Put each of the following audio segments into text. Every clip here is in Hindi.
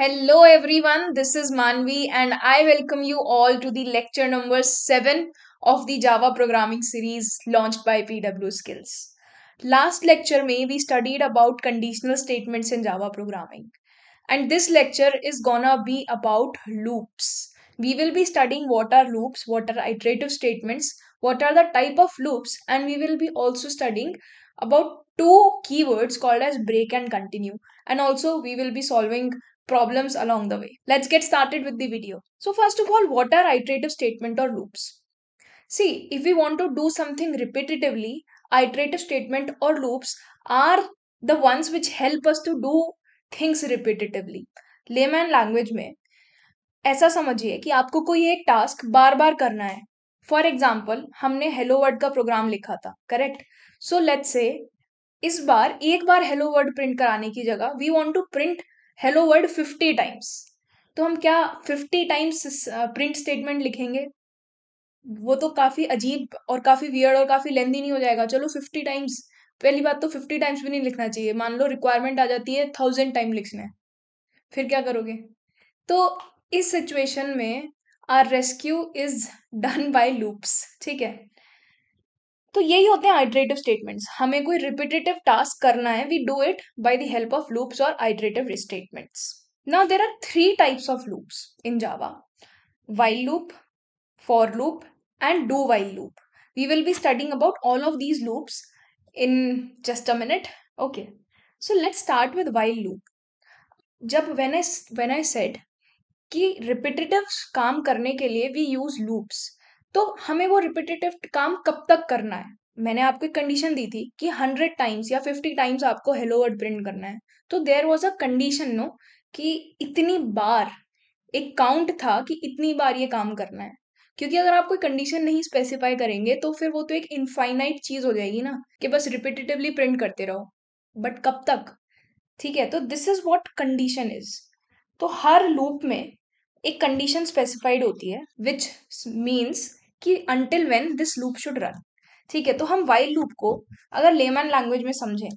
Hello everyone, this is Manvi and I welcome you all to the lecture number 7 of the Java programming series launched by PW Skills. Last lecture may we studied about conditional statements in Java programming and this lecture is gonna be about loops. We will be studying what are loops, what are iterative statements, what are the type of loops and we will be also studying about two keywords called as break and continue and also we will be solving problems along the way. Let's get started with the video. So first of all, what are iterative statement or loops? See, if we want to do something repetitively, iterative statement or loops are the ones which help us to do things repetitively. Layman language mein, ऐसा समझिए कि आपको कोई एक टास्क बार बार करना है फॉर एग्जाम्पल हमने हेलो वर्ड का प्रोग्राम लिखा था करेक्ट सो लेट्स से इस बार एक बार हेलो वर्ड प्रिंट कराने की जगह we want to print hello world fifty times तो हम क्या फिफ्टी टाइम्स प्रिंट स्टेटमेंट लिखेंगे वो तो काफ़ी अजीब और काफ़ी वियर्ड और काफ़ी लेंदी नहीं हो जाएगा चलो फिफ्टी टाइम्स पहली बात तो फिफ्टी टाइम्स भी नहीं लिखना चाहिए मान लो रिक्वायरमेंट आ जाती है थाउजेंड टाइम लिखना है फिर क्या करोगे तो इस सिचुएशन में our rescue is done by loops ठीक है तो यही होते हैं आइड्रेटिव स्टेटमेंट्स हमें कोई रिपीटेटिव टास्क करना है we do it by the help of loops और iterative statements now there are three types of loops in Java while loop for loop and do while loop we will be studying about all of these loops in just a minute okay so let's start with while loop जब when I when I said कि रिपीटेटिव काम करने के लिए वी यूज लूप्स तो हमें वो रिपीटेटिव काम कब तक करना है मैंने आपको एक कंडीशन दी थी कि हंड्रेड टाइम्स या फिफ्टी टाइम्स आपको हेलो वर्ड प्रिंट करना है तो there was a condition no कि इतनी बार एक काउंट था कि इतनी बार ये काम करना है क्योंकि अगर आप कोई कंडीशन नहीं स्पेसिफाई करेंगे तो फिर वो तो एक इनफाइनाइट चीज हो जाएगी ना कि बस रिपीटेटिवली प्रिंट करते रहो बट कब तक ठीक है तो this is what condition is तो हर लूप में एक कंडीशन स्पेसिफाइड होती है विच मीन्स कि until when this loop should run ठीक है तो हम वाइल लूप को अगर लेमन लैंग्वेज में समझें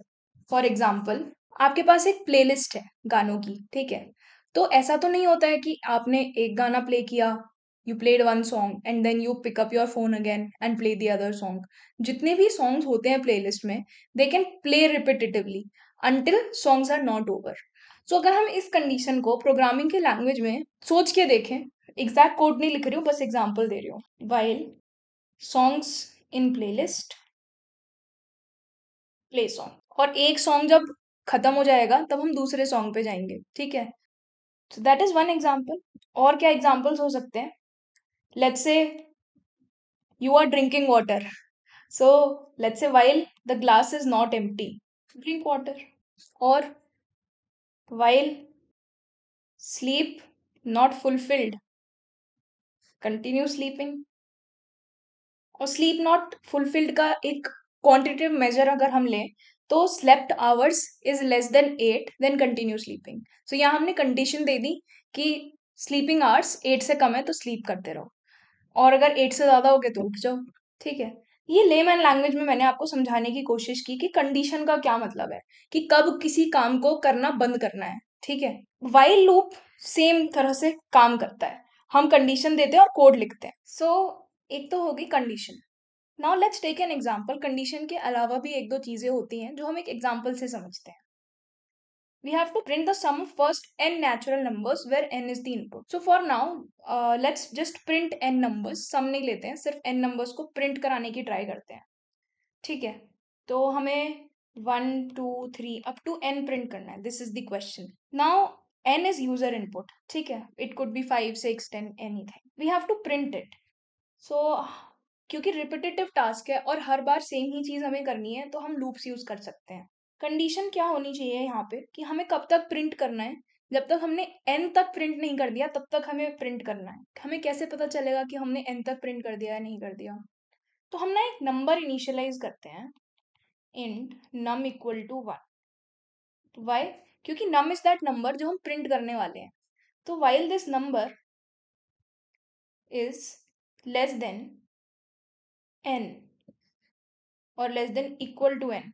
फॉर एग्जाम्पल आपके पास एक प्लेलिस्ट है गानों की ठीक है तो ऐसा तो नहीं होता है कि आपने एक गाना प्ले किया you played one song and then you pick up your phone again and play the other song जितने भी सॉन्ग्स होते हैं प्लेलिस्ट में they can play repetitively until songs are not over so अगर हम इस कंडीशन को प्रोग्रामिंग के लैंग्वेज में सोच के देखें एग्जैक्ट कोड नहीं लिख रही हूँ बस एग्जाम्पल दे रही हूँ while songs in playlist play song और एक सॉन्ग जब खत्म हो जाएगा तब हम दूसरे सॉन्ग पे जाएंगे ठीक है so that is one example और क्या एग्जाम्पल्स हो सकते हैं let's say you are drinking water so let's say while the glass is not empty drink water और while sleep not fulfilled continue sleeping और स्लीप नॉट फुलफिल्ड का एक क्वांटिटेटिव मेजर अगर हम लें तो slept hours is less than eight then continue sleeping so यहाँ हमने कंडीशन दे दी कि स्लीपिंग आवर्स एट से कम है तो स्लीप करते रहो और अगर एट से ज़्यादा हो गए तो उठ जाओ ठीक है ये लेमैन लैंग्वेज में मैंने आपको समझाने की कोशिश की कि कंडीशन का क्या मतलब है कि कब किसी काम को करना बंद करना है ठीक है वाइल लूप सेम तरह से काम करता है हम कंडीशन देते हैं और कोड लिखते हैं सो so, एक तो होगी condition now let's take an example condition के अलावा भी एक दो चीज़ें होती हैं जो हम एक एग्जाम्पल से समझते हैं we have to print the sum first n natural numbers where n is the input so for now let's just print n numbers sum नहीं लेते हैं सिर्फ एन नंबर्स को प्रिंट कराने की ट्राई करते हैं ठीक है तो हमें one two three up to n print करना है this is the question now n is user input ठीक है could be five six ten anything we have to print it so क्योंकि रिपीटेटिव टास्क है और हर बार सेम ही चीज हमें करनी है तो हम लूप्स यूज कर सकते हैं कंडीशन क्या होनी चाहिए यहाँ पे कि हमें कब तक प्रिंट करना है जब तक हमने एन तक प्रिंट नहीं कर दिया तब तक हमें प्रिंट करना है हमें कैसे पता चलेगा कि हमने एन तक प्रिंट कर दिया या नहीं कर दिया तो हम ना एक नंबर इनिशियलाइज करते हैं int num equal to one while क्योंकि नम इज दैट नंबर जो हम प्रिंट करने वाले हैं तो while this number is less than n और less than equal to n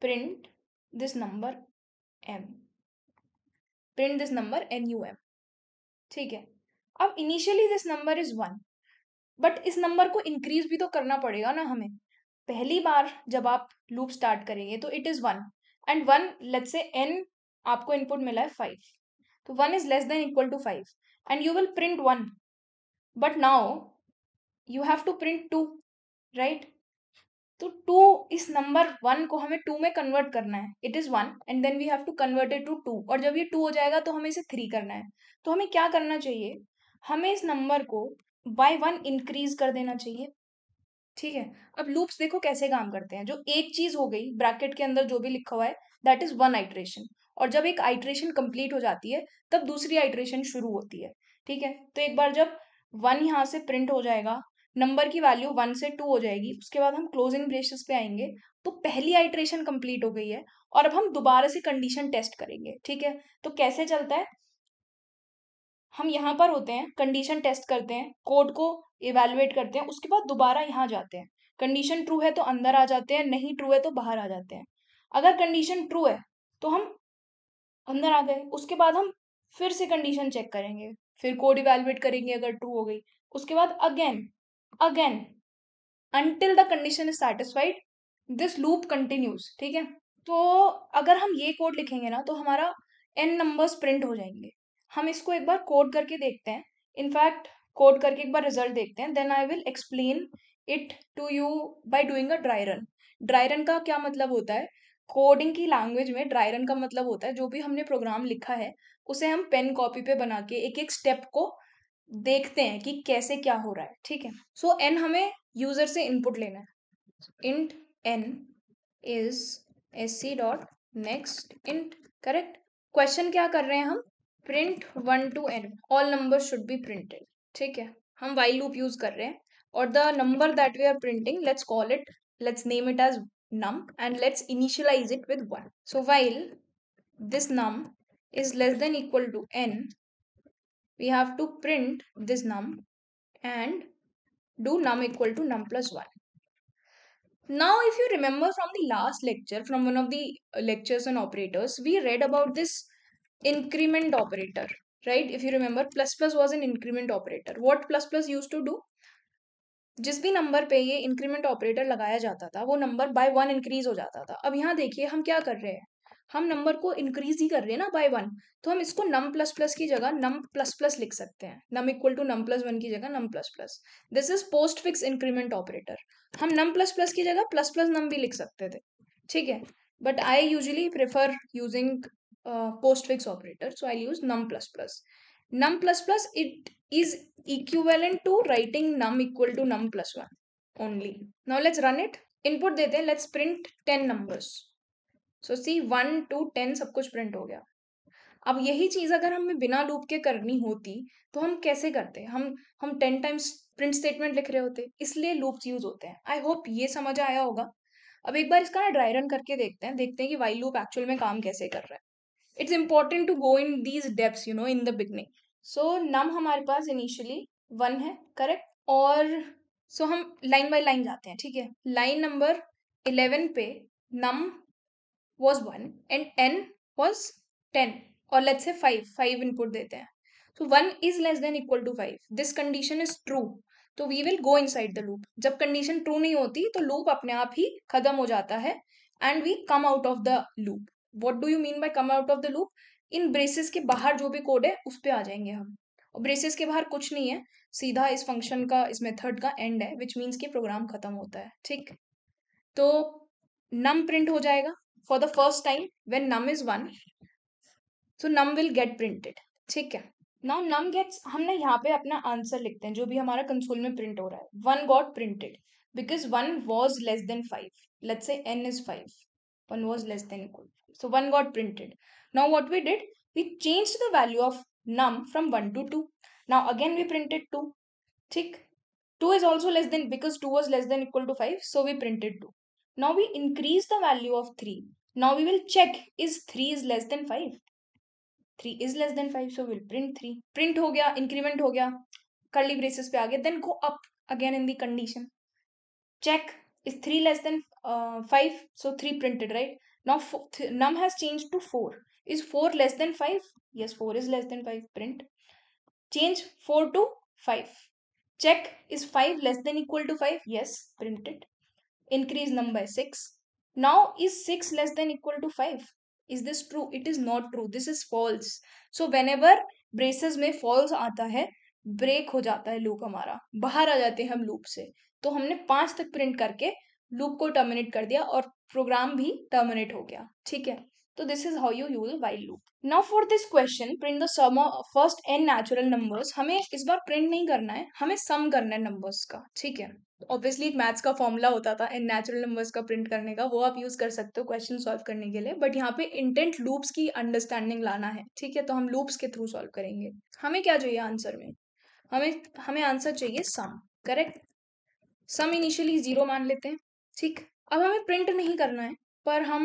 print this number M print this number N U M ठीक है अब initially this number is one but इस नंबर को इंक्रीज भी तो करना पड़ेगा ना हमें पहली बार जब आप लूप स्टार्ट करेंगे तो it is one and one let's say n आपको इनपुट मिला है फाइव तो one is less than equal to five and you will print one but now you have to print two right तो टू इस नंबर वन को हमें टू में कन्वर्ट करना है it is one and then we have to convert it to two और जब ये टू हो जाएगा तो हमें इसे थ्री करना है तो हमें क्या करना चाहिए हमें इस नंबर को बाय वन इंक्रीज कर देना चाहिए ठीक है अब लूप्स देखो कैसे काम करते हैं जो एक चीज हो गई ब्रैकेट के अंदर जो भी लिखा हुआ है दैट इज वन आइट्रेशन और जब एक आइट्रेशन कंप्लीट हो जाती है तब दूसरी आइट्रेशन शुरू होती है ठीक है तो एक बार जब वन यहाँ से प्रिंट हो जाएगा नंबर की वैल्यू वन से टू हो जाएगी उसके बाद हम क्लोजिंग ब्रेसेस पे आएंगे तो पहली आइट्रेशन कंप्लीट हो गई है और अब हम दोबारा से कंडीशन टेस्ट करेंगे ठीक है तो कैसे चलता है हम यहाँ पर होते हैं कंडीशन टेस्ट करते हैं कोड को इवेलुएट करते हैं उसके बाद दोबारा यहाँ जाते हैं कंडीशन ट्रू है तो अंदर आ जाते हैं नहीं ट्रू है तो बाहर आ जाते हैं अगर कंडीशन ट्रू है तो हम अंदर आ गए उसके बाद हम फिर से कंडीशन चेक करेंगे फिर कोड इवेलुएट करेंगे अगर ट्रू हो गई उसके बाद again again until the condition is satisfied this loop continues ठीक है तो अगर हम ये कोड लिखेंगे ना तो हमारा एन नंबर्स प्रिंट हो जाएंगे हम इसको एक बार कोड करके देखते हैं इनफैक्ट कोड करके एक बार रिजल्ट देखते हैं then I will explain it to you by doing a dry run dry run का क्या मतलब होता है कोडिंग की लैंग्वेज में ड्राई रन का मतलब होता है जो भी हमने प्रोग्राम लिखा है उसे हम पेन कॉपी पे बना के एक एक स्टेप को देखते हैं कि कैसे क्या हो रहा है ठीक है सो so, एन हमें यूजर से इनपुट लेना है int n is S C dot next int correct question क्या कर रहे हैं हम Print one to n. All numbers should be printed. ठीक है हम वाई लूप यूज कर the number that we are printing, let's call it, let's name it as num and let's initialize it with 1. So while this num is less than equal to n, we have to print this num and do num equal to num plus 1. Now if you remember from the last lecture, from one of the lectures on operators, we read about this increment operator right if you remember plus plus was an increment operator what plus plus used to do जिस भी नंबर पे ये इंक्रीमेंट ऑपरेटर लगाया जाता था वो नंबर बाय वन इंक्रीज हो जाता था अब यहाँ देखिए हम क्या कर रहे हैं हम नंबर को इंक्रीज ही कर रहे हैं ना बाय वन तो हम इसको नम प्लस प्लस की जगह नम प्लस प्लस लिख सकते हैं num equal to num plus one की जगह num plus plus this is post fix increment operator हम नम प्लस प्लस की जगह प्लस प्लस नम भी लिख सकते थे ठीक है but I usually prefer using postfix operator. So I'll use num plus plus. Num plus plus it is equivalent to writing num equal to num plus 1 only. Now let's run it. Input dete hain Let's print 10 numbers. So see 1 to 10 sab kuch print ho gaya अब यही चीज अगर हमें बिना लूप के करनी होती तो हम कैसे करते हम हम टेन टाइम्स प्रिंट स्टेटमेंट लिख रहे होते इसलिए लूप्स यूज होते हैं आई होप ये समझ आया होगा अब एक बार इसका ना ड्राई रन करके देखते हैं देखते हैं कि वाई लूप एक्चुअल में काम कैसे कर रहा है it's important to go in these depths you know in the beginning so num हमारे पास इनिशियली वन है करेक्ट और सो so हम लाइन बाय लाइन जाते हैं ठीक है लाइन नंबर इलेवन पे num was one and n was ten और let's say five five input देते हैं so one is less than equal to five this condition is true तो we will go in inside the loop जब कंडीशन ट्रू नहीं होती तो लूप अपने आप ही खत्म हो जाता है and we come out of the loop what do you mean by come out of the loop in braces के बाहर जो भी कोड है उस पर आ जाएंगे हम और ब्रेसेस के बाहर कुछ नहीं है सीधा इस फंक्शन का इस मेथड का एंड है विच मीन्स कि प्रोग्राम खत्म होता है ठीक तो नम प्रिंट हो जाएगा for the first time when num is one so num will get printed ठीक है नाउ नम गेट्स हम ना यहाँ पे अपना आंसर लिखते हैं जो भी हमारा कंसोल में प्रिंट हो रहा है one got printed because one was less than five let's say n is five one was less than equal So 1 got printed. Now what we did, we changed the value of num from 1 to 2. Now again we printed 2. Thick. 2 is also less than because 2 was less than equal to 5. So we printed 2. Now we increase the value of 3. Now we will check is 3 is less than 5. 3 is less than 5. So we'll print 3. Print ho gaya, increment ho gaya. Curly braces pe aage. Then go up again in the condition. Check is 3 less than uh, 5. So 3 printed, right? Now num has changed to 4. Is 4 less than 5? Yes, 4 is less than 5. Print. Change 4 to 5. Check is 5 less than equal to 5? Yes, print it. Increase num by 6. Now is 6 less than equal to 5? Is this true? It is not true. This is false. So whenever braces में false आता है ब्रेक हो जाता है लूप हमारा बाहर आ जाते हैं हम लूप से तो हमने पांच तक प्रिंट करके लूप को टर्मिनेट कर दिया और प्रोग्राम भी टर्मिनेट हो गया ठीक है तो this is how you use while loop now for this question print the sum first n natural numbers हमें इस बार प्रिंट नहीं करना है हमें सम करना है नंबर्स का ठीक है ऑब्वियसली एक मैथ्स का फॉर्मूला होता था एन नेचुरल नंबर्स का प्रिंट करने का वो आप यूज कर सकते हो क्वेश्चन सॉल्व करने के लिए बट यहाँ पे इंटेंट लूप्स की अंडरस्टैंडिंग लाना है ठीक है तो हम लूप्स के थ्रू सॉल्व करेंगे हमें क्या चाहिए आंसर में हमें हमें आंसर चाहिए sum correct sum initially zero मान लेते हैं ठीक अब हमें प्रिंट नहीं करना है पर हम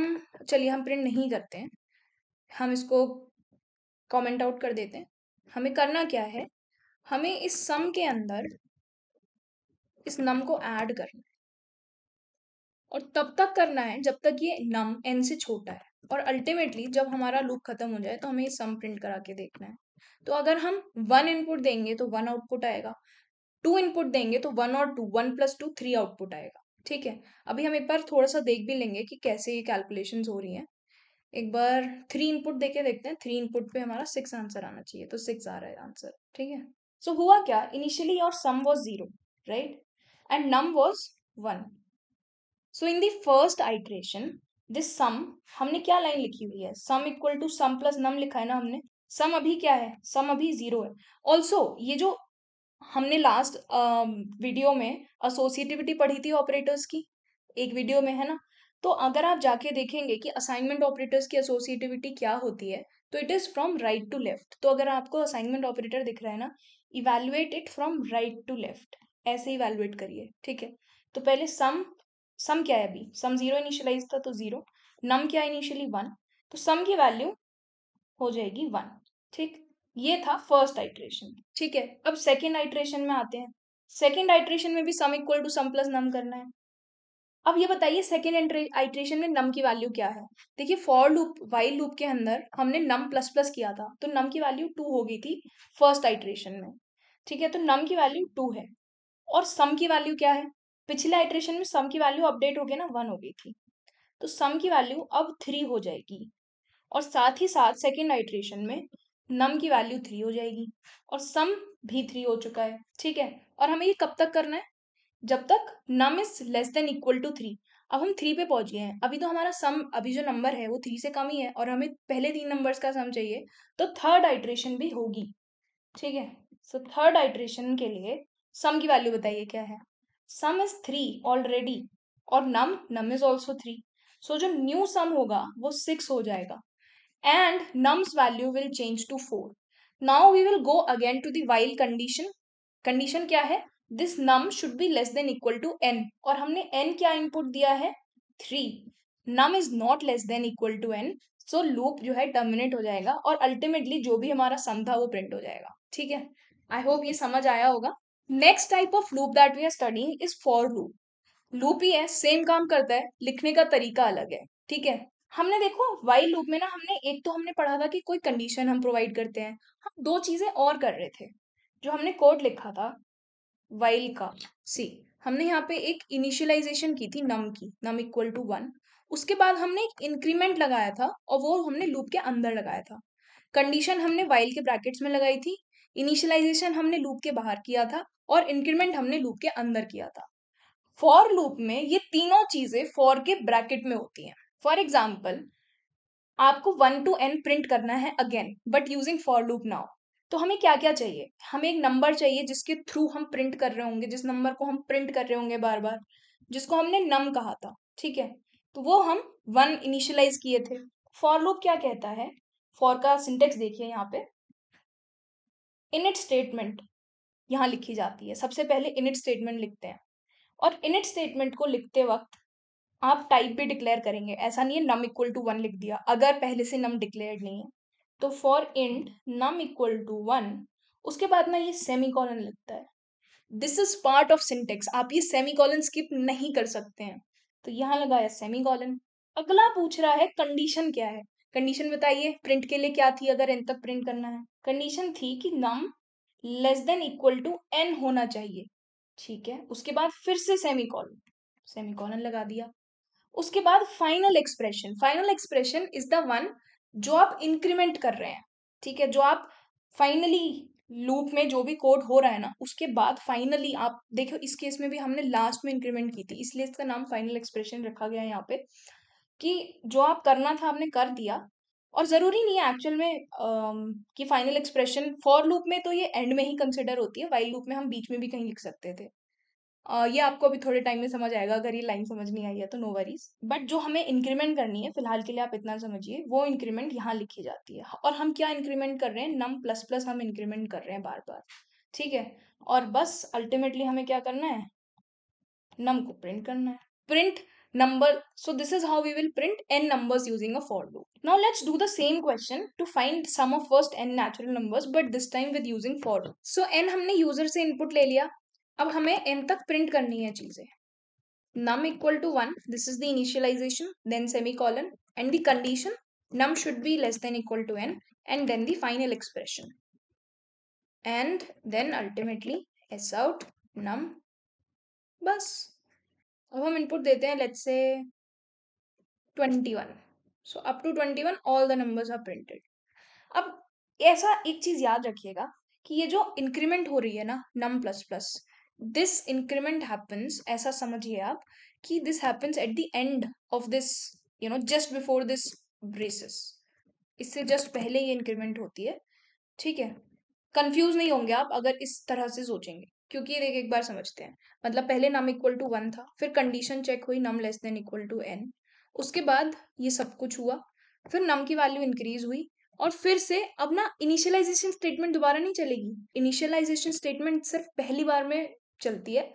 चलिए हम प्रिंट नहीं करते हैं हम इसको कमेंट आउट कर देते हैं हमें करना क्या है हमें इस सम के अंदर इस नम को ऐड करना है और तब तक करना है जब तक ये नम एन से छोटा है और अल्टीमेटली जब हमारा लूप खत्म हो जाए तो हमें सम प्रिंट करा के देखना है तो अगर हम वन इनपुट देंगे तो वन आउटपुट आएगा टू इनपुट देंगे तो वन और two one plus two three output आएगा ठीक है अभी हम एक बार थोड़ा सा देख भी लेंगे कि कैसे ये कैलकुलेशन हो रही हैं एक बार थ्री इनपुट देके देखते हैं थ्री इनपुट पे हमारा सिक्स आंसर आना चाहिए तो सिक्स आ रहा है आंसर ठीक है सो so, हुआ क्या initially your sum was zero right and num was one so in first first iteration this sum हमने क्या लाइन लिखी हुई है sum equal to sum plus num लिखा है ना हमने सम अभी क्या है सम अभी जीरो है ऑल्सो ये जो हमने लास्ट वीडियो में असोसिएटिविटी पढ़ी थी ऑपरेटर्स की एक वीडियो में है ना तो अगर आप जाके देखेंगे कि असाइनमेंट ऑपरेटर्स की असोसिएटिविटी क्या होती है तो it is from right to left तो अगर आपको असाइनमेंट ऑपरेटर दिख रहा है ना evaluate it from right to left ऐसे इवेल्युएट करिए ठीक है तो पहले सम सम क्या है अभी सम जीरो इनिशियलाइज था तो जीरो नम क्या इनिशियली वन तो सम की वैल्यू हो जाएगी वन ठीक ये था फर्स्ट आइट्रेशन ठीक है अब सेकेंड आइट्रेशन में आते हैं सेकेंड आइट्रेशन में भी sum equal to sum plus num करना है अब ये बताइए सेकेंड आइट्रेशन में नम की वैल्यू क्या है देखिए फॉर लूप वाइल लूप के अंदर हमने नम प्लस प्लस किया था तो नम की वैल्यू टू हो गई थी फर्स्ट आइट्रेशन में ठीक है तो नम की वैल्यू टू है और सम की वैल्यू क्या है पिछले आइट्रेशन में सम की वैल्यू अपडेट हो गई ना वन हो गई थी तो सम की वैल्यू अब थ्री हो जाएगी और साथ ही साथ सेकेंड आइट्रेशन में नम की वैल्यू थ्री हो जाएगी और सम भी थ्री हो चुका है ठीक है और हमें ये कब तक करना है जब तक num is less than equal to three अब हम थ्री पे पहुंच गए हैं अभी तो हमारा सम अभी जो नंबर है वो थ्री से कम ही है और हमें पहले तीन नंबर्स का सम चाहिए तो थर्ड आइट्रेशन भी होगी ठीक है सो थर्ड आइट्रेशन के लिए सम की वैल्यू बताइए क्या है सम इज थ्री ऑलरेडी और num num is also three so जो न्यू सम होगा वो सिक्स हो जाएगा and num's value will change to 4. Now we will go again to the while condition. Condition क्या है? This num should be less than equal to n. और हमने n क्या input दिया है? 3. Num is not less than equal to n. So so, loop जो है टर्मिनेट हो जाएगा और अल्टीमेटली जो भी हमारा सम था वो प्रिंट हो जाएगा ठीक है आई होप ये समझ आया होगा next type of loop that we are studying is for loop loop ही है सेम काम करता है लिखने का तरीका अलग है ठीक है हमने देखो वाइल लूप में ना हमने एक तो हमने पढ़ा था कि कोई कंडीशन हम प्रोवाइड करते हैं हम दो चीजें और कर रहे थे जो हमने कोड लिखा था वाइल का सी हमने यहाँ पे एक इनिशियलाइजेशन की थी नम की नम इक्वल टू वन उसके बाद हमने एक इंक्रीमेंट लगाया था और वो हमने लूप के अंदर लगाया था कंडीशन हमने वाइल के ब्रैकेट्स में लगाई थी इनिशियलाइजेशन हमने लूप के बाहर किया था और इंक्रीमेंट हमने लूप के अंदर किया था फॉर लूप में ये तीनों चीजें फॉर के ब्रैकेट में होती हैं फॉर एग्जाम्पल आपको वन टू एन प्रिंट करना है again but using for loop now तो हमें क्या क्या चाहिए हमें एक नंबर चाहिए जिसके थ्रू हम प्रिंट कर रहे होंगे जिस नंबर को हम प्रिंट कर रहे होंगे बार बार जिसको हमने नम कहा था ठीक है तो वो हम वन इनिशियलाइज किए थे फॉर लूप क्या कहता है फॉर का सिंटेक्स देखिए यहाँ पे इनिट स्टेटमेंट यहाँ लिखी जाती है सबसे पहले इनिट स्टेटमेंट लिखते हैं और इनिट स्टेटमेंट को लिखते वक्त आप टाइप भी डिक्लेयर करेंगे ऐसा नहीं है नम इक्वल टू वन लिख दिया अगर पहले से नम डिक्लेयर नहीं है तो for int num equal to one उसके बाद ना ये सेमी कॉलन लगता है this is part of syntax आप ये सेमी कॉलन स्किप नहीं कर सकते हैं तो यहाँ लगाया सेमी कॉलन अगला पूछ रहा है कंडीशन क्या है कंडीशन बताइए प्रिंट के लिए क्या थी अगर एन तक प्रिंट करना है कंडीशन थी कि num less than equal to n होना चाहिए ठीक है उसके बाद फिर से सेमी कॉलन सेमी कॉलन लगा दिया उसके बाद final expression final expression is the one जो आप इंक्रीमेंट कर रहे हैं ठीक है जो आप फाइनली लूप में जो भी कोड हो रहा है ना उसके बाद फाइनली आप देखो इस केस में भी हमने लास्ट में इंक्रीमेंट की थी इसलिए इसका नाम फाइनल एक्सप्रेशन रखा गया है यहाँ पे कि जो आप करना था आपने कर दिया और ज़रूरी नहीं है एक्चुअल में आ, कि फाइनल एक्सप्रेशन फॉर लूप में तो ये एंड में ही कंसिडर होती है वाइल लूप में हम बीच में भी कहीं लिख सकते थे ये आपको अभी थोड़े टाइम में समझ आएगा अगर ये लाइन समझ नहीं आई है तो नो वरीज बट जो हमें इंक्रीमेंट करनी है फिलहाल के लिए आप इतना समझिए वो इंक्रीमेंट यहाँ लिखी जाती है और हम क्या इंक्रीमेंट कर रहे हैं नम प्लस प्लस हम इंक्रीमेंट कर रहे हैं बार बार ठीक है और बस अल्टीमेटली हमें क्या करना है नम को प्रिंट करना है print number so this is how we will print n number using a for loop now let's do the same question to find sum of first n natural number but this time with using for loop so n हमने यूजर से इनपुट ले लिया अब हमें एन तक प्रिंट करनी है चीजें num equal to one this is the initialization then semicolon and the condition num should be less than equal to n and then the final expression and then ultimately S out num बस अब हम इनपुट देते हैं let's say twenty one so up to twenty one all the numbers are printed अब ऐसा एक चीज़ याद रखिएगा कि ये जो इंक्रीमेंट हो रही है ना num plus plus this increment happens ऐसा समझिए आप कि this happens at the end of this you know just before this braces इससे जस्ट पहले ये इंक्रीमेंट होती है ठीक है कंफ्यूज नहीं होंगे आप अगर इस तरह से सोचेंगे क्योंकि देख एक बार समझते हैं मतलब पहले नम इक्वल टू वन था फिर कंडीशन चेक हुई num less than equal to n उसके बाद ये सब कुछ हुआ फिर नम की वैल्यू इंक्रीज हुई और फिर से अब ना इनिशियलाइजेशन स्टेटमेंट दोबारा नहीं चलेगी इनिशियलाइजेशन स्टेटमेंट सिर्फ पहली बार में चलती है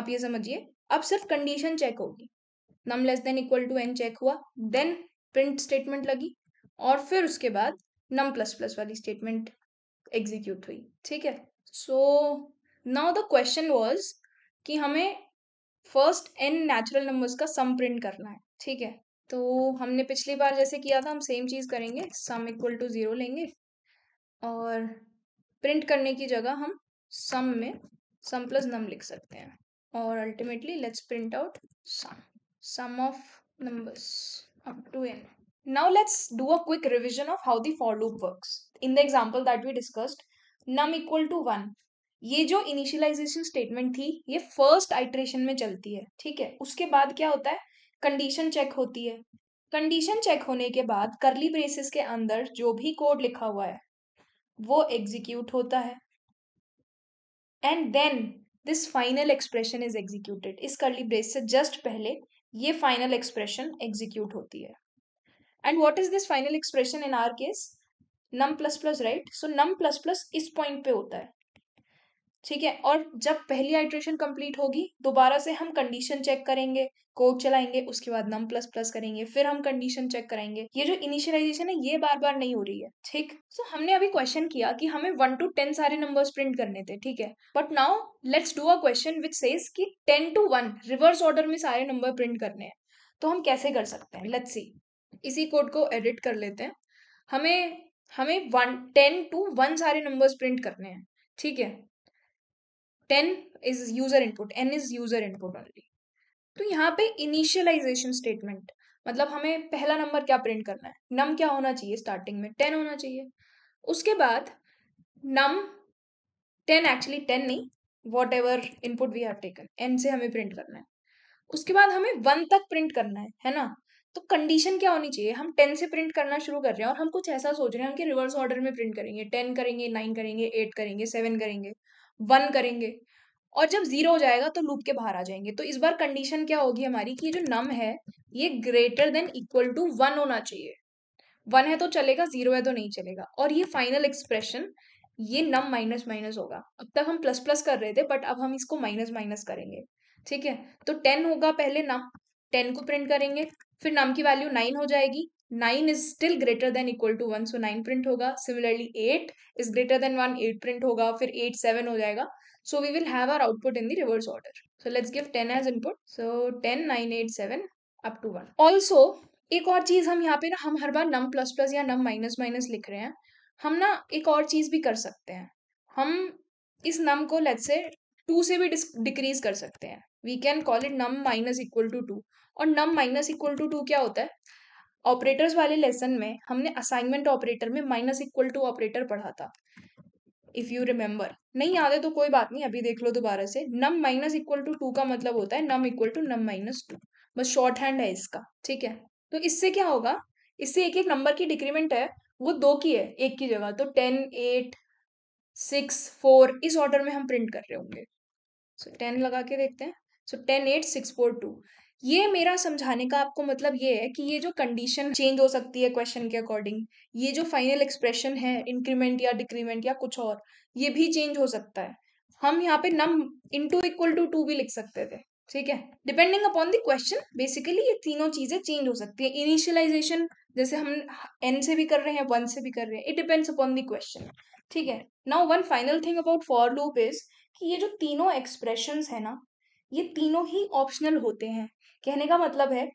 आप ये समझिए अब सिर्फ कंडीशन चेक होगी num less than equal to n check हुआ देन प्रिंट स्टेटमेंट लगी और फिर उसके बाद नम प्लस प्लस वाली स्टेटमेंट एग्जीक्यूट हुई ठीक है so now the question was कि हमें फर्स्ट एन नेचुरल नंबर्स का सम प्रिंट करना है ठीक है तो हमने पिछली बार जैसे किया था हम सेम चीज़ करेंगे सम इक्वल टू ज़ीरो लेंगे और प्रिंट करने की जगह हम सम में सम प्लस नम लिख सकते हैं और ultimately let's print out sum sum of numbers up to n now let's do a quick revision of how the for loop works in the example that we discussed num equal to 1 ये जो इनिशियलाइजेशन स्टेटमेंट थी ये फर्स्ट आइट्रेशन में चलती है ठीक है उसके बाद क्या होता है कंडीशन चेक होती है कंडीशन चेक होने के बाद करली ब्रेसेस के अंदर जो भी कोड लिखा हुआ है वो एग्जीक्यूट होता है and then this final expression is executed इस करली ब्रेस से जस्ट पहले ये फाइनल एक्सप्रेशन एग्जीक्यूट होती है and what is this final expression in our case num plus plus right so num plus plus इस पॉइंट पे होता है ठीक है और जब पहली आइट्रेशन कंप्लीट होगी दोबारा से हम कंडीशन चेक करेंगे कोड चलाएंगे उसके बाद नम प्लस प्लस करेंगे फिर हम कंडीशन चेक करेंगे ये जो इनिशियलाइजेशन है ये बार बार नहीं हो रही है ठीक सो so, हमने अभी क्वेश्चन किया कि हमें वन टू टेन सारे नंबर्स प्रिंट करने थे ठीक है but now let's do a question which says कि ten to one reverse order में सारे नंबर प्रिंट करने हैं तो हम कैसे कर सकते हैं लेट्स सी इसी कोड को एडिट कर लेते हैं हमें हमें वन टेन टू वन सारे नंबर्स प्रिंट करने हैं ठीक है ten is user input n is user input only तो यहाँ पे इनिशियलाइजेशन स्टेटमेंट मतलब हमें पहला नंबर क्या प्रिंट करना है नम क्या होना चाहिए स्टार्टिंग में टेन होना चाहिए उसके बाद नम टेन एक्चुअली टेन नहीं whatever input we have taken n से हमें प्रिंट करना है उसके बाद हमें वन तक प्रिंट करना है है ना तो कंडीशन क्या होनी चाहिए हम टेन से प्रिंट करना शुरू कर रहे हैं और हम कुछ ऐसा सोच रहे हैं हम कि रिवर्स ऑर्डर में प्रिंट करेंगे टेन करेंगे नाइन करेंगे एट करेंगे सेवन करेंगे वन करेंगे और जब जीरो हो जाएगा तो लूप के बाहर आ जाएंगे तो इस बार कंडीशन क्या होगी हमारी कि ये जो नम है ये greater than equal to one होना चाहिए वन है तो चलेगा जीरो है तो नहीं चलेगा और ये फाइनल एक्सप्रेशन ये नम माइनस माइनस होगा अब तक हम प्लस प्लस कर रहे थे बट अब हम इसको माइनस माइनस करेंगे ठीक है तो टेन होगा पहले नम टेन को प्रिंट करेंगे फिर नम की वैल्यू नाइन हो जाएगी nine is still greater than equal to one so nine print होगा similarly eight is greater than one eight print होगा फिर एट सेवन हो जाएगा so we will have our output in the reverse order so let's give ten as input so ten nine eight seven up to one also एक और चीज हम यहाँ पे ना हम हर बार नम प्लस प्लस या नम माइनस माइनस लिख रहे हैं हम ना एक और चीज भी कर सकते हैं हम इस नम को लेट से टू से भी डिक्रीज कर सकते हैं we can call it num minus equal to two और num minus equal to two क्या होता है ऑपरेटर्स वाले लेसन में हमने असाइनमेंट ऑपरेटर में माइनस इक्वल टू ऑपरेटर पढ़ा था इफ़ यू रिमेंबर नहीं याद है तो कोई बात नहीं अभी देख लो दोबारा से num minus equal to two का मतलब होता है num equal to num minus two बस शॉर्ट हैंड है इसका ठीक है तो इससे क्या होगा इससे एक एक नंबर की डिक्रीमेंट है वो दो की है एक की जगह तो टेन एट सिक्स फोर इस ऑर्डर में हम प्रिंट कर रहे होंगे सो so, टेन लगा के देखते हैं so ten eight six four two ये मेरा समझाने का आपको मतलब ये है कि ये जो कंडीशन चेंज हो सकती है क्वेश्चन के अकॉर्डिंग ये जो फाइनल एक्सप्रेशन है इंक्रीमेंट या डिक्रीमेंट या कुछ और ये भी चेंज हो सकता है हम यहाँ पे num into equal to two भी लिख सकते थे ठीक है depending upon the question basically ये तीनों चीजें चेंज हो सकती है इनिशियलाइजेशन जैसे हम एन से भी कर रहे हैं वन से भी कर रहे हैं it depends upon the question ठीक है now one final thing about for loop is कि ये जो तीनों एक्सप्रेशन है ना ये तीनों ही ऑप्शनल होते हैं कहने का मतलब है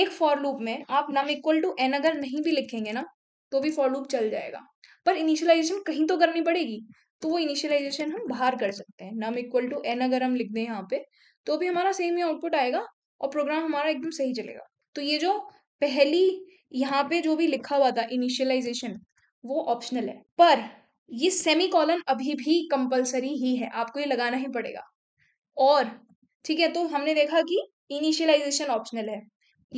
एक फॉर लूप में आप नम इक्वल टू एन अगर नहीं भी लिखेंगे ना तो भी फॉर लूप चल जाएगा पर इनिशियलाइजेशन कहीं तो करनी पड़ेगी तो वो इनिशियलाइजेशन हम बाहर कर सकते हैं नम इक्वल टू एन अगर हम लिख दें यहाँ पे तो भी हमारा सेम ही आउटपुट आएगा और प्रोग्राम हमारा एकदम सही चलेगा तो ये जो पहली यहाँ पे जो भी लिखा हुआ था इनिशियलाइजेशन वो ऑप्शनल है पर ये सेमी कॉलन अभी भी कंपलसरी ही है आपको ये लगाना ही पड़ेगा और ठीक है तो हमने देखा कि इनिशियलाइजेशन ऑप्शनल है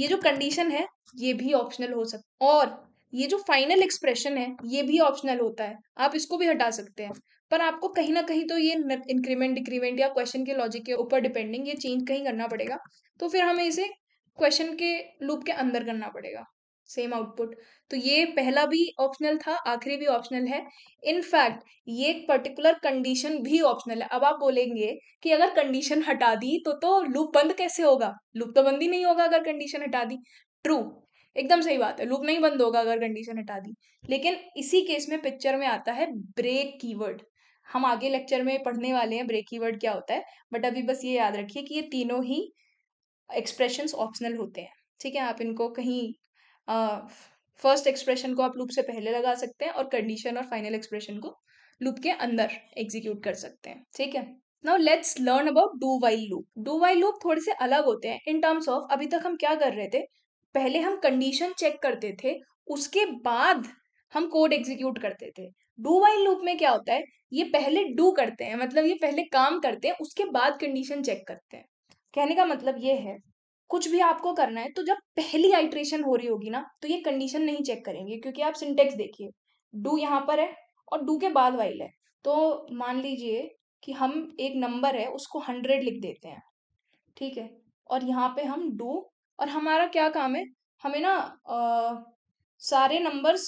ये जो कंडीशन है ये भी ऑप्शनल हो सकता और ये जो फाइनल एक्सप्रेशन है ये भी ऑप्शनल होता है आप इसको भी हटा सकते हैं पर आपको कहीं ना कहीं तो ये इंक्रीमेंट डिक्रीमेंट या क्वेश्चन के लॉजिक के ऊपर डिपेंडिंग ये चेंज कहीं करना पड़ेगा तो फिर हमें इसे क्वेश्चन के लूप के अंदर करना पड़ेगा सेम आउटपुट तो ये पहला भी ऑप्शनल था आखिरी भी ऑप्शनल है इनफैक्ट ये एक पर्टिकुलर कंडीशन भी ऑप्शनल है अब आप बोलेंगे कि अगर कंडीशन हटा दी तो तो लूप बंद कैसे होगा लूप तो बंद ही नहीं होगा अगर कंडीशन हटा दी ट्रू एकदम सही बात है लूप नहीं बंद होगा अगर कंडीशन हटा दी लेकिन इसी केस में पिक्चर में आता है ब्रेक कीवर्ड हम आगे लेक्चर में पढ़ने वाले हैं ब्रेक कीवर्ड क्या होता है बट अभी बस ये याद रखिए कि ये तीनों ही एक्सप्रेशंस ऑप्शनल होते हैं ठीक है आप इनको कहीं फर्स्ट एक्सप्रेशन को आप लूप से पहले लगा सकते हैं और कंडीशन और फाइनल एक्सप्रेशन को लूप के अंदर एग्जीक्यूट कर सकते हैं ठीक है now let's learn about do while loop do while loop थोड़े से अलग होते हैं इन टर्म्स ऑफ अभी तक हम क्या कर रहे थे पहले हम कंडीशन चेक करते थे उसके बाद हम कोड एग्जीक्यूट करते थे डू वाइल लूप में क्या होता है ये पहले डू करते हैं मतलब ये पहले काम करते हैं उसके बाद कंडीशन चेक करते हैं कहने का मतलब ये है कुछ भी आपको करना है तो जब पहली आइट्रेशन हो रही होगी ना तो ये कंडीशन नहीं चेक करेंगे क्योंकि आप सिंटेक्स देखिए डू यहाँ पर है और डू के बाद वाइल है तो मान लीजिए कि हम एक नंबर है उसको हंड्रेड लिख देते हैं ठीक है और यहाँ पे हम डू और हमारा क्या काम है हमें ना आ, सारे नंबर्स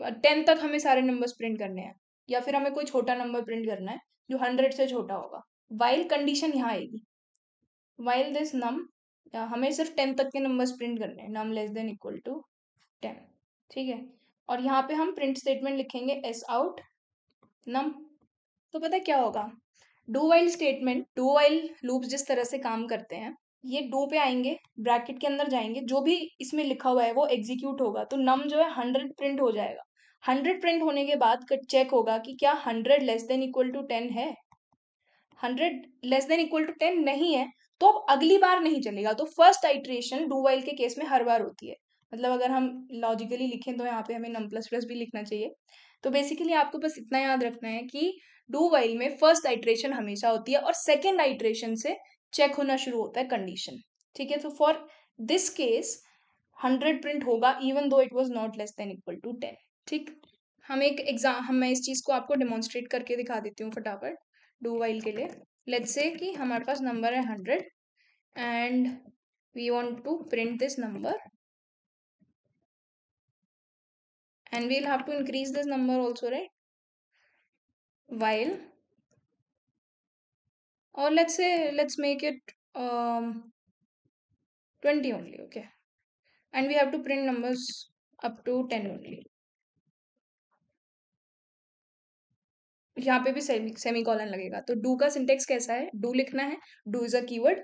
टेन तक हमें सारे नंबर्स प्रिंट करने हैं या फिर हमें कोई छोटा नंबर प्रिंट करना है जो हंड्रेड से छोटा होगा वाइल कंडीशन यहाँ आएगी वाइल दिस नम या हमें सिर्फ टेन तक के नंबर्स प्रिंट करने हैं num less than equal to ten ठीक है और यहाँ पे हम प्रिंट स्टेटमेंट लिखेंगे एस आउट नम तो पता क्या होगा do while statement do while loops जिस तरह से काम करते हैं ये डू पे आएंगे ब्रैकेट के अंदर जाएंगे जो भी इसमें लिखा हुआ है वो एग्जीक्यूट होगा तो नम जो है हंड्रेड प्रिंट हो जाएगा हंड्रेड प्रिंट होने के बाद चेक होगा कि क्या hundred less than equal to ten है hundred less than equal to ten नहीं है तो अब अगली बार नहीं चलेगा तो फर्स्ट आइट्रेशन डू वाइल के केस में हर बार होती है मतलब अगर हम लॉजिकली लिखें तो यहाँ पे हमें नम प्लस प्लस भी लिखना चाहिए तो बेसिकली आपको बस इतना याद रखना है कि डू वाइल में फर्स्ट आइट्रेशन हमेशा होती है और सेकेंड आइट्रेशन से चेक होना शुरू होता है कंडीशन ठीक है तो for this case hundred print होगा even though it was not less than equal to ten ठीक हम एक एग्जाम हम मैं इस चीज़ को आपको डेमोन्स्ट्रेट करके दिखा देती हूँ फटाफट डू वाइल के लिए let's say कि हमारे पास number है hundred and we want to print this number and we'll have to increase this number also right while or let's say let's make it um 20 only okay and we have to print numbers up to 10 only यहाँ पे भी सेमी सेमी कॉलन लगेगा तो डू का सिंटेक्स कैसा है डू लिखना है डू इज अ कीवर्ड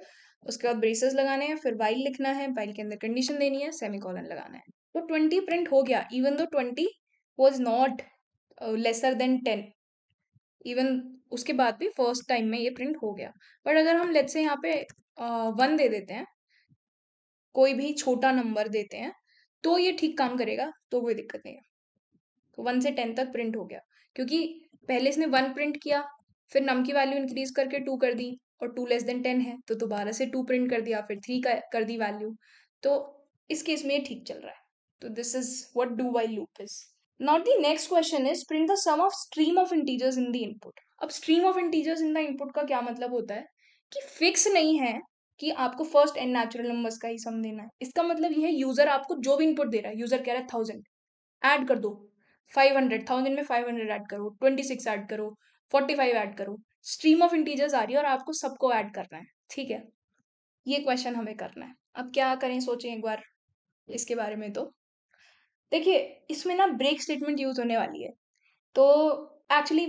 उसके बाद ब्रेसेस लगाने हैं फिर वाइल लिखना है वाइल के अंदर कंडीशन देनी है सेमी कॉलन लगाना है तो ट्वेंटी प्रिंट हो गया even though twenty was not lesser than ten even उसके बाद भी फर्स्ट टाइम में ये प्रिंट हो गया बट अगर हम लेट से यहाँ पे वन uh, दे देते हैं कोई भी छोटा नंबर देते हैं तो ये ठीक काम करेगा तो कोई दिक्कत नहीं है तो वन से टेन तक प्रिंट हो गया क्योंकि पहले इसने वन प्रिंट किया फिर नम की वैल्यू इंक्रीज करके टू कर दी और टू लेस देन टेन है तो दोबारा से टू प्रिंट कर दिया फिर थ्री कर दी वैल्यू तो इस केस में ठीक चल रहा है तो this is what do while loop is not the next question is print the sum of stream of integers in the input अब stream of integers in the input का क्या मतलब होता है कि फिक्स नहीं है कि आपको फर्स्ट एंड नेचुरल नंबर्स का ही सम देना है इसका मतलब यह है यूजर आपको जो भी इनपुट दे रहा है यूजर कह रहा है थाउजेंड ऐड कर दो फाइव हंड्रेड थाउजेंड में फाइव हंड्रेड ऐड करो ट्वेंटी सिक्स ऐड करो फोर्टी फाइव ऐड करो स्ट्रीम ऑफ इंटीजर्स आ रही है और आपको सबको ऐड करना है ठीक है ये क्वेश्चन हमें करना है अब क्या करें सोचें एक बार इसके बारे में तो देखिए इसमें ना ब्रेक स्टेटमेंट यूज होने वाली है तो एक्चुअली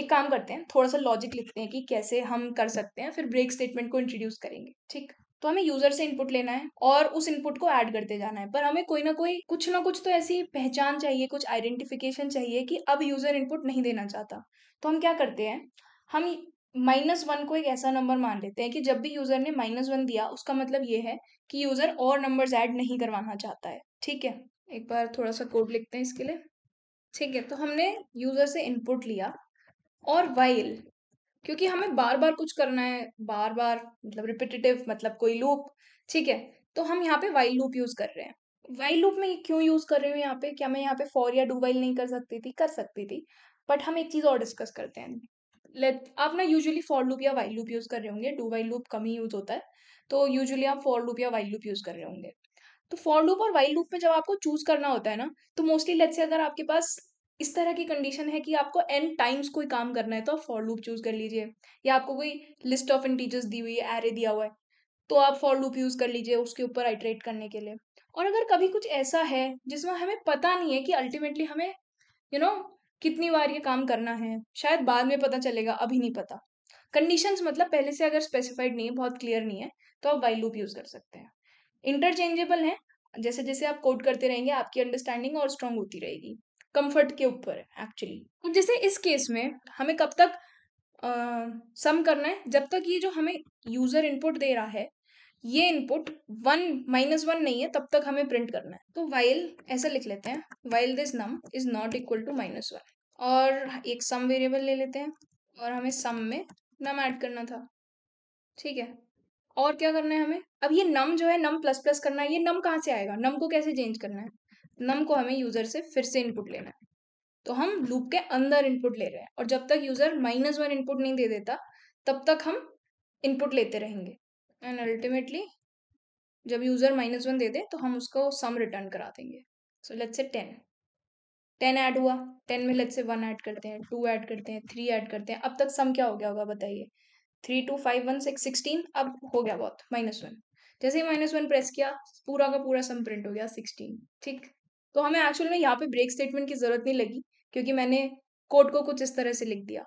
एक काम करते हैं थोड़ा सा लॉजिक लिखते हैं कि कैसे हम कर सकते हैं फिर ब्रेक स्टेटमेंट को इंट्रोड्यूस करेंगे ठीक तो हमें यूजर से इनपुट लेना है और उस इनपुट को ऐड करते जाना है पर हमें कोई ना कोई कुछ ना कुछ तो ऐसी पहचान चाहिए कुछ आइडेंटिफिकेशन चाहिए कि अब यूजर इनपुट नहीं देना चाहता तो हम क्या करते हैं हम माइनस वन को एक ऐसा नंबर मान लेते हैं कि जब भी यूजर ने माइनस वन दिया उसका मतलब ये है कि यूजर और नंबर्स ऐड नहीं करवाना चाहता है ठीक है एक बार थोड़ा सा कोड लिखते हैं इसके लिए ठीक है तो हमने यूजर से इनपुट लिया और वाइल क्योंकि हमें बार बार कुछ करना है बार बार मतलब रिपीटेटिव मतलब कोई लूप ठीक है तो हम यहाँ पे वाइल लूप यूज कर रहे हैं वाइल लूप में क्यों यूज कर रही हूँ यहाँ पे क्या मैं यहाँ पे फॉर या डू वाइल नहीं कर सकती थी कर सकती थी बट हम एक चीज और डिस्कस करते हैं लेट आप ना यूजुअली फॉर लूप या वाइल लूप यूज कर रहे होंगे डू वाइल लूप कम ही यूज होता है तो यूजुअली आप फॉर लूप या वाइल लूप यूज कर रहे होंगे तो फॉर लूप और वाइल लूप में जब आपको चूज करना होता है ना तो मोस्टली लेट से अगर आपके पास इस तरह की कंडीशन है कि आपको एन टाइम्स कोई काम करना है तो आप फॉर लूप चूज कर लीजिए या आपको कोई लिस्ट ऑफ इंटीजर्स दी हुई है एरे दिया हुआ है तो आप फॉर लूप यूज कर लीजिए उसके ऊपर आइट्रेट करने के लिए और अगर कभी कुछ ऐसा है जिसमें हमें पता नहीं है कि अल्टीमेटली हमें यू you नो know, कितनी बार ये काम करना है शायद बाद में पता चलेगा अभी नहीं पता कंडीशन मतलब पहले से अगर स्पेसिफाइड नहीं है बहुत क्लियर नहीं है तो आप वाई लूप यूज कर सकते हैं इंटरचेंजेबल हैं जैसे जैसे आप कोड करते रहेंगे आपकी अंडरस्टैंडिंग और स्ट्रांग होती रहेगी कंफर्ट के ऊपर है एक्चुअली तो जैसे इस केस में हमें कब तक सम करना है जब तक ये जो हमें यूजर इनपुट दे रहा है ये इनपुट वन माइनस वन नहीं है तब तक हमें प्रिंट करना है तो वाइल ऐसा लिख लेते हैं while this num is not equal to minus one और एक सम वेरिएबल ले लेते हैं और हमें सम में नम ऐड करना था ठीक है और क्या करना है हमें अब ये नम जो है नम प्लस प्लस करना है ये नम कहाँ से आएगा नम को कैसे चेंज करना है नम को हमें यूजर से फिर से इनपुट लेना है तो हम लूप के अंदर इनपुट ले रहे हैं और जब तक यूजर माइनस वन इनपुट नहीं दे देता तब तक हम इनपुट लेते रहेंगे एंड अल्टीमेटली जब यूजर माइनस वन दे दे तो हम उसको सम रिटर्न करा देंगे so let's say ten ten add हुआ टेन में लेट्स से वन ऐड करते हैं टू ऐड करते हैं थ्री ऐड करते हैं अब तक सम क्या हो गया होगा बताइए three two five one six sixteen अब हो गया बहुत माइनस वन जैसे ही माइनस वन प्रेस किया पूरा का पूरा सम प्रिंट हो गया सिक्सटीन ठीक तो हमें एक्चुअल में यहाँ पे ब्रेक स्टेटमेंट की ज़रूरत नहीं लगी क्योंकि मैंने कोड को कुछ इस तरह से लिख दिया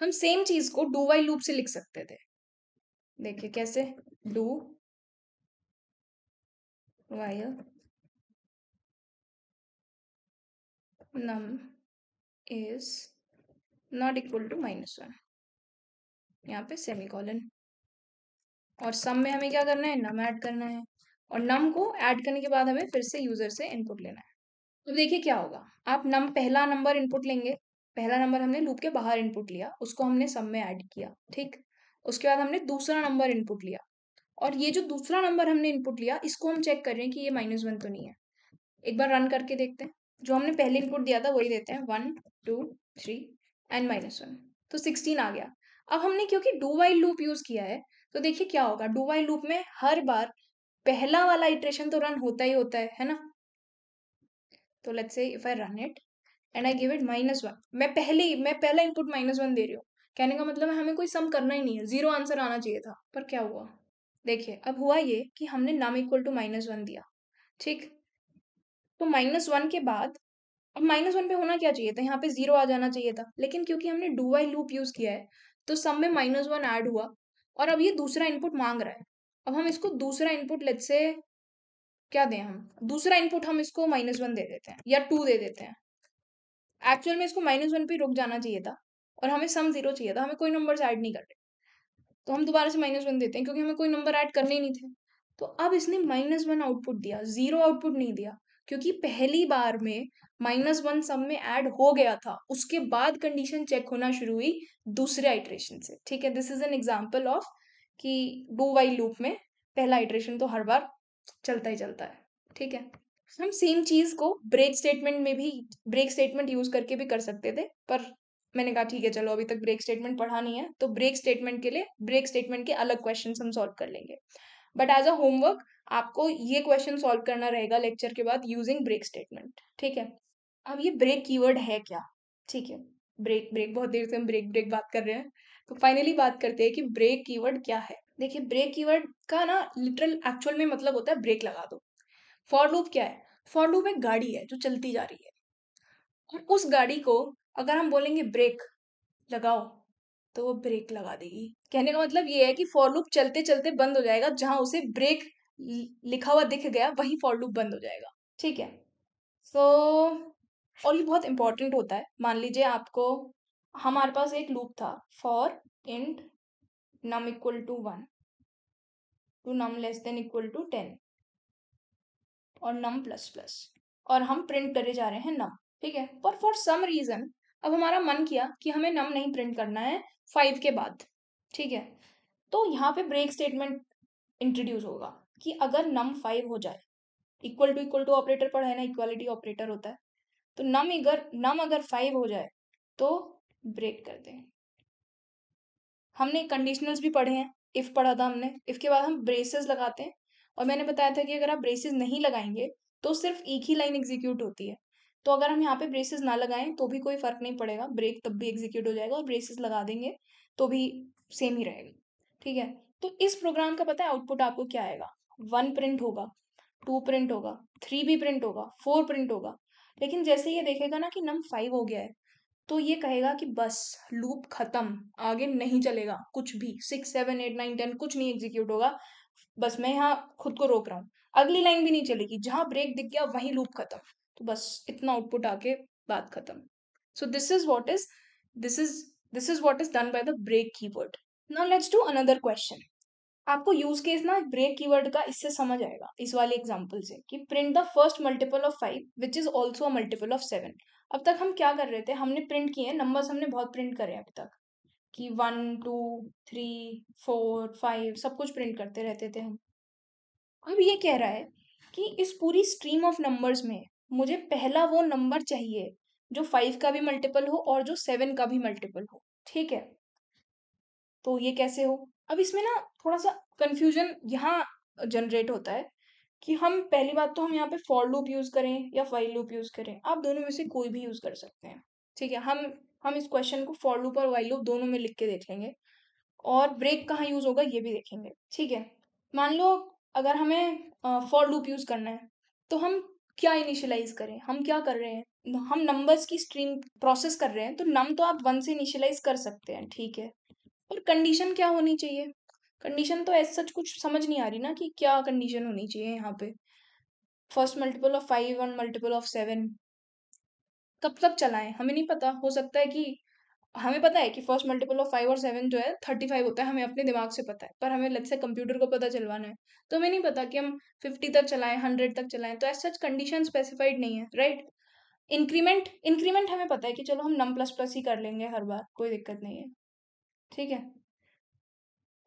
हम सेम चीज़ को डू वाई लूप से लिख सकते थे देखिए कैसे do while num is not equal to minus one यहाँ पे सेमी कॉलन और सम में हमें क्या करना है नम ऐड करना है और नम को ऐड करने के बाद हमें फिर से यूजर से इनपुट लेना है तो देखिए क्या होगा आप नम पहला नंबर इनपुट लेंगे पहला नंबर हमने लूप के बाहर इनपुट लिया उसको हमने सम में ऐड किया ठीक उसके बाद हमने दूसरा नंबर इनपुट लिया और ये जो दूसरा नंबर हमने इनपुट लिया इसको हम चेक कर रहे हैं कि ये माइनस वन तो नहीं है एक बार रन करके देखते हैं जो हमने पहले इनपुट दिया था वही देते हैं one two three and minus one तो सिक्सटीन आ गया अब हमने क्योंकि डू वाइल लूप यूज किया है तो देखिए क्या होगा डू वाइल लूप में हर बार पहला वाला इटरेशन तो रन होता ही होता है है ना तो let's say if I run it and I give it minus one मैं पहले मैं पहला इनपुट माइनस वन दे रही हूँ कहने का मतलब है हमें कोई सम करना ही नहीं है जीरो आंसर आना चाहिए था पर क्या हुआ देखिए अब हुआ ये कि हमने नाम इक्वल टू माइनस वन दिया ठीक तो माइनस वन के बाद अब माइनस वन पे होना क्या चाहिए था यहाँ पे जीरो आ जाना चाहिए था लेकिन क्योंकि हमने डू वाई लूप यूज किया है तो सम में माइनस वन ऐड हुआ और अब ये दूसरा इनपुट मांग रहा है अब हम इसको दूसरा इनपुट लेट से क्या दें हम दूसरा इनपुट हम इसको माइनस वन दे देते हैं या टू दे देते हैं एक्चुअल में इसको माइनस वन पर रुक जाना चाहिए था और हमें सम जीरो चाहिए था हमें कोई नंबर ऐड नहीं करने तो हम दोबारा से माइनस वन देते हैं क्योंकि हमें कोई नंबर ऐड करने ही नहीं थे तो अब इसने माइनस वन आउटपुट दिया जीरो आउटपुट नहीं दिया क्योंकि पहली बार में माइनस वन सम में ऐड हो गया था उसके बाद कंडीशन चेक होना शुरू हुई दूसरे आइट्रेशन से ठीक है this is an example of कि डू वाई लूप में पहला इटरेशन तो हर बार चलता ही चलता है ठीक है हम सेम चीज को ब्रेक स्टेटमेंट में भी ब्रेक स्टेटमेंट यूज करके भी कर सकते थे पर मैंने कहा ठीक है चलो अभी तक ब्रेक स्टेटमेंट पढ़ा नहीं है तो ब्रेक स्टेटमेंट के लिए ब्रेक स्टेटमेंट के अलग क्वेश्चन हम सॉल्व कर लेंगे बट एज अ होमवर्क आपको ये क्वेश्चन सॉल्व करना रहेगा लेक्चर के बाद यूजिंग ब्रेक स्टेटमेंट ठीक है अब ये ब्रेक कीवर्ड है क्या ठीक है ब्रेक ब्रेक बहुत देर से हम ब्रेक ब्रेक बात कर रहे हैं तो फाइनली बात करते हैं कि ब्रेक कीवर्ड क्या है देखिए ब्रेक कीवर्ड का ना लिटरल एक्चुअल में मतलब होता है ब्रेक लगा दो फॉर लूप क्या है फॉर लूप एक गाड़ी है जो चलती जा रही है और उस गाड़ी को अगर हम बोलेंगे ब्रेक लगाओ तो वो ब्रेक लगा देगी कहने का मतलब ये है कि फॉर लूप चलते चलते बंद हो जाएगा जहां उसे ब्रेक लिखा हुआ दिख गया वही फॉर लूप बंद हो जाएगा ठीक है सो so, और ये बहुत इंपॉर्टेंट होता है मान लीजिए आपको हमारे पास एक लूप था for int num equal to one to num less than equal to ten और नम प्लस प्लस और हम प्रिंट करे जा रहे हैं नम ठीक है पर फॉर सम रीजन अब हमारा मन किया कि हमें नम नहीं प्रिंट करना है फाइव के बाद ठीक है तो यहाँ पे ब्रेक स्टेटमेंट इंट्रोड्यूस होगा कि अगर नम फाइव हो जाए equal to equal to operator पर है ना इक्वालिटी ऑपरेटर होता है तो नम अगर नम अगर फाइव हो जाए तो ब्रेक कर दें हमने कंडीशनल्स भी पढ़े हैं इफ पढ़ा था हमने इफ के बाद हम ब्रेसेस लगाते हैं और मैंने बताया था कि अगर आप ब्रेसेस नहीं लगाएंगे तो सिर्फ एक ही लाइन एग्जीक्यूट होती है तो अगर हम यहाँ पे ब्रेसेस ना लगाएं तो भी कोई फर्क नहीं पड़ेगा ब्रेक तब भी एग्जीक्यूट हो जाएगा और ब्रेसेस लगा देंगे तो भी सेम ही रहेगा ठीक है तो इस प्रोग्राम का पता है आउटपुट आपको क्या आएगा वन प्रिंट होगा टू प्रिंट होगा थ्री भी प्रिंट होगा फोर प्रिंट होगा लेकिन जैसे ये देखेगा ना कि नम फाइव हो गया है तो ये कहेगा कि बस लूप खत्म आगे नहीं चलेगा कुछ भी six seven eight nine ten कुछ नहीं एग्जीक्यूट होगा बस मैं यहाँ खुद को रोक रहा हूँ अगली लाइन भी नहीं चलेगी जहाँ ब्रेक दिख गया वहीं लूप खत्म तो बस इतना आउटपुट आके बात खत्म this is what is this is this is what is done by the break keyword now let's do another question आपको यूज केस ना ब्रेक की वर्ड का इससे समझ आएगा इस वाले एग्जाम्पल से कि print the first multiple of five which is also multiple of seven अब तक हम क्या कर रहे थे हमने प्रिंट किए हैं नंबर्स हमने बहुत प्रिंट करे अब अभी तक कि one two three four five सब कुछ प्रिंट करते रहते थे हम अब ये कह रहा है कि इस पूरी स्ट्रीम ऑफ नंबर्स में मुझे पहला वो नंबर चाहिए जो फाइव का भी मल्टीपल हो और जो सेवन का भी मल्टीपल हो ठीक है तो ये कैसे हो अब इसमें ना थोड़ा सा कन्फ्यूजन यहाँ जनरेट होता है कि हम पहली बात तो हम यहाँ पे फॉर लूप यूज़ करें या फाइल लूप यूज़ करें आप दोनों में से कोई भी यूज़ कर सकते हैं ठीक है हम हम इस क्वेश्चन को फॉर लूप और वाइल लूप दोनों में लिख के देख लेंगे और ब्रेक कहाँ यूज़ होगा ये भी देखेंगे ठीक है मान लो अगर हमें फॉर लूप यूज़ करना है तो हम क्या इनिशियलाइज करें हम क्या कर रहे हैं हम नंबर्स की स्ट्रीम प्रोसेस कर रहे हैं तो नम तो आप वन से इनिशियलाइज कर सकते हैं ठीक है और कंडीशन क्या होनी चाहिए कंडीशन तो ऐसा सच कुछ समझ नहीं आ रही ना कि क्या कंडीशन होनी चाहिए यहाँ पे first multiple of five and multiple of seven कब तक चलाएं हमें नहीं पता हो सकता है कि हमें पता है कि फर्स्ट मल्टीपल ऑफ फाइव और सेवन जो है थर्टी फाइव होता है हमें अपने दिमाग से पता है पर हमें लग से कंप्यूटर को पता चलवाना है तो हमें नहीं पता कि हम फिफ्टी तक चलाएं हंड्रेड तक चलाएं तो ऐसा सच कंडीशन स्पेसिफाइड नहीं है राइट इंक्रीमेंट इंक्रीमेंट हमें पता है कि चलो हम नम प्लस प्लस ही कर लेंगे हर बार कोई दिक्कत नहीं है ठीक है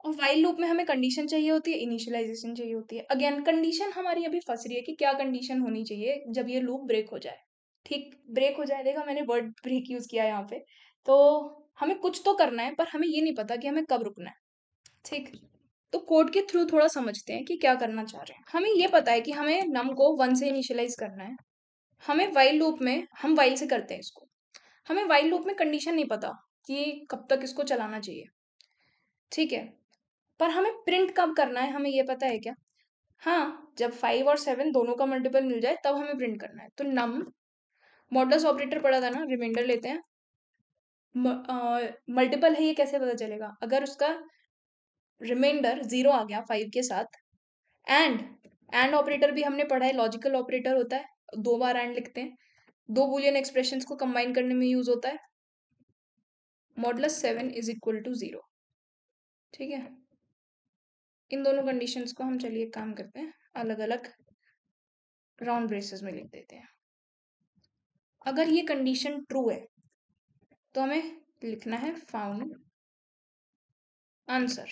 और वाइल लूप में हमें कंडीशन चाहिए होती है इनिशियलाइजेशन चाहिए होती है अगेन कंडीशन हमारी अभी फंस रही है कि क्या कंडीशन होनी चाहिए जब ये लूप ब्रेक हो जाए ठीक ब्रेक हो जाए देखा मैंने वर्ड ब्रेक यूज़ किया यहाँ पे तो हमें कुछ तो करना है पर हमें ये नहीं पता कि हमें कब रुकना है ठीक तो कोड के थ्रू थोड़ा समझते हैं कि क्या करना चाह रहे हैं हमें ये पता है कि हमें नम को वन से इनिशियलाइज करना है हमें वाइल लूप में हम वाइल से करते हैं इसको हमें वाइल लूप में कंडीशन नहीं पता कि कब तक इसको चलाना चाहिए ठीक है पर हमें प्रिंट कब करना है हमें ये पता है क्या हाँ जब फाइव और सेवन दोनों का मल्टीपल मिल जाए तब हमें प्रिंट करना है तो नम मॉडल्स ऑपरेटर पड़ा था ना रिमाइंडर लेते हैं मल्टीपल है ये कैसे पता चलेगा अगर उसका रिमाइंडर जीरो आ गया फाइव के साथ एंड एंड ऑपरेटर भी हमने पढ़ा है लॉजिकल ऑपरेटर होता है दो बार एंड लिखते हैं दो बुलियन एक्सप्रेशन को कंबाइन करने में यूज होता है modulo seven is equal to zero ठीक है इन दोनों कंडीशन को हम चलिए काम करते हैं अलग अलग राउंड ब्रेसेस में लिख देते हैं अगर ये कंडीशन ट्रू है तो हमें लिखना है फाउंड आंसर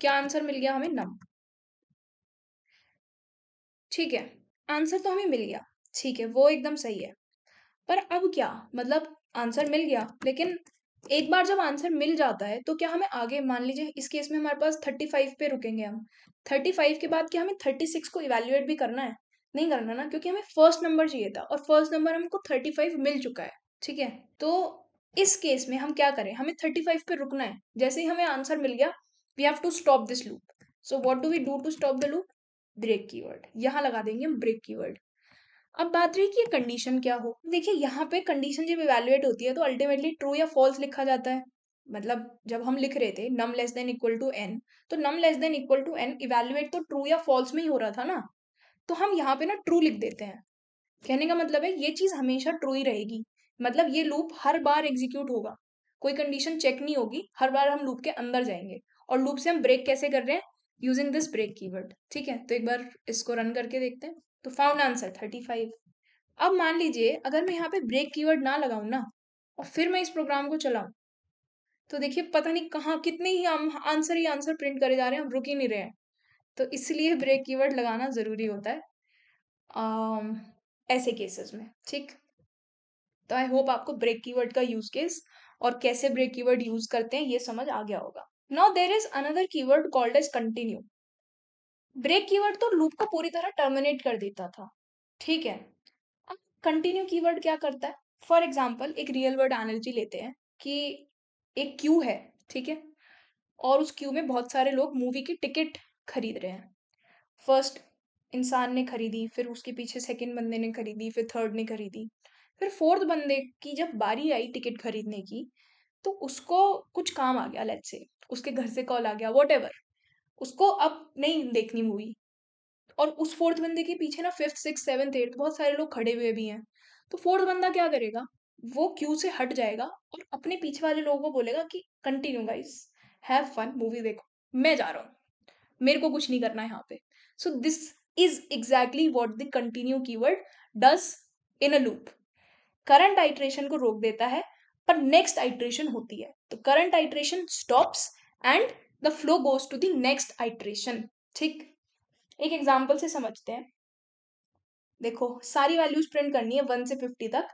क्या आंसर मिल गया हमें नम ठीक है आंसर तो हमें मिल गया ठीक है वो एकदम सही है पर अब क्या मतलब आंसर मिल गया लेकिन एक बार जब आंसर मिल जाता है तो क्या हमें आगे मान लीजिए इस केस में हमारे पास थर्टी फाइव पे रुकेंगे हम थर्टी फाइव के बाद क्या हमें थर्टी सिक्स को इवेल्युएट भी करना है नहीं करना ना क्योंकि हमें फर्स्ट नंबर चाहिए था और फर्स्ट नंबर हमको थर्टी फाइव मिल चुका है ठीक है तो इस केस में हम क्या करें हमें थर्टी फाइव पे रुकना है जैसे ही हमें आंसर मिल गया we have to stop this loop so what do we do to stop the loop break keyword यहाँ लगा देंगे हम ब्रेक की वर्ड अब बात रही कि ये कंडीशन क्या हो देखिए यहाँ पे कंडीशन जब इवेल्युएट होती है तो अल्टीमेटली ट्रू या फॉल्स लिखा जाता है मतलब जब हम लिख रहे थे num less than equal to n तो num less than equal to n evaluate तो ट्रू या फॉल्स में ही हो रहा था ना तो हम यहाँ पे ना ट्रू लिख देते हैं कहने का मतलब है ये चीज हमेशा ट्रू ही रहेगी मतलब ये लूप हर बार एग्जीक्यूट होगा कोई कंडीशन चेक नहीं होगी हर बार हम लूप के अंदर जाएंगे और लूप से हम ब्रेक कैसे कर रहे हैं यूजिंग दिस ब्रेक कीवर्ड ठीक है तो एक बार इसको रन करके देखते हैं तो फाउंड आंसर थर्टी फाइव अब मान लीजिए अगर मैं यहाँ पे ब्रेक कीवर्ड ना लगाऊँ ना और फिर मैं इस प्रोग्राम को चलाऊँ तो देखिए पता नहीं कहाँ कितने ही हम आंसर ही आंसर प्रिंट करे जा रहे हैं हम रुक ही नहीं रहे हैं तो इसलिए ब्रेक कीवर्ड लगाना ज़रूरी होता है आ, um, ऐसे केसेस में ठीक तो आई होप आपको ब्रेक कीवर्ड का यूज केस और कैसे ब्रेक कीवर्ड यूज करते हैं ये समझ आ गया होगा now there is another keyword called as continue break keyword तो लूप को पूरी तरह टर्मिनेट कर देता था ठीक है अब कंटिन्यू कीवर्ड क्या करता है फॉर एग्जाम्पल एक रियल वर्ड एनर्जी लेते हैं कि एक क्यू है ठीक है और उस क्यू में बहुत सारे लोग मूवी की टिकट खरीद रहे हैं फर्स्ट इंसान ने खरीदी फिर उसके पीछे सेकंड बंदे ने खरीदी फिर थर्ड ने खरीदी फिर फोर्थ बंदे की जब बारी आई टिकट खरीदने की तो उसको कुछ काम आ गया लेट से उसके घर से कॉल आ गया वॉट एवर उसको अब नहीं देखनी मूवी और उस फोर्थ बंदे के पीछे ना फिफ्थ सिक्स सेवन्थ एट्थ बहुत सारे लोग खड़े हुए भी हैं तो फोर्थ बंदा क्या करेगा वो क्यू से हट जाएगा और अपने पीछे वाले लोगों को बोलेगा कि continue guys have fun movie देखो मैं जा रहा हूँ मेरे को कुछ नहीं करना है यहाँ पे so this is exactly what the continue keyword does in a loop current iteration को रोक देता है पर नेक्स्ट आइट्रेशन होती है तो current iteration stops and the flow goes to the next iteration ठीक एक एग्जाम्पल से समझते हैं देखो सारी वैल्यूज प्रिंट करनी है वन से फिफ्टी तक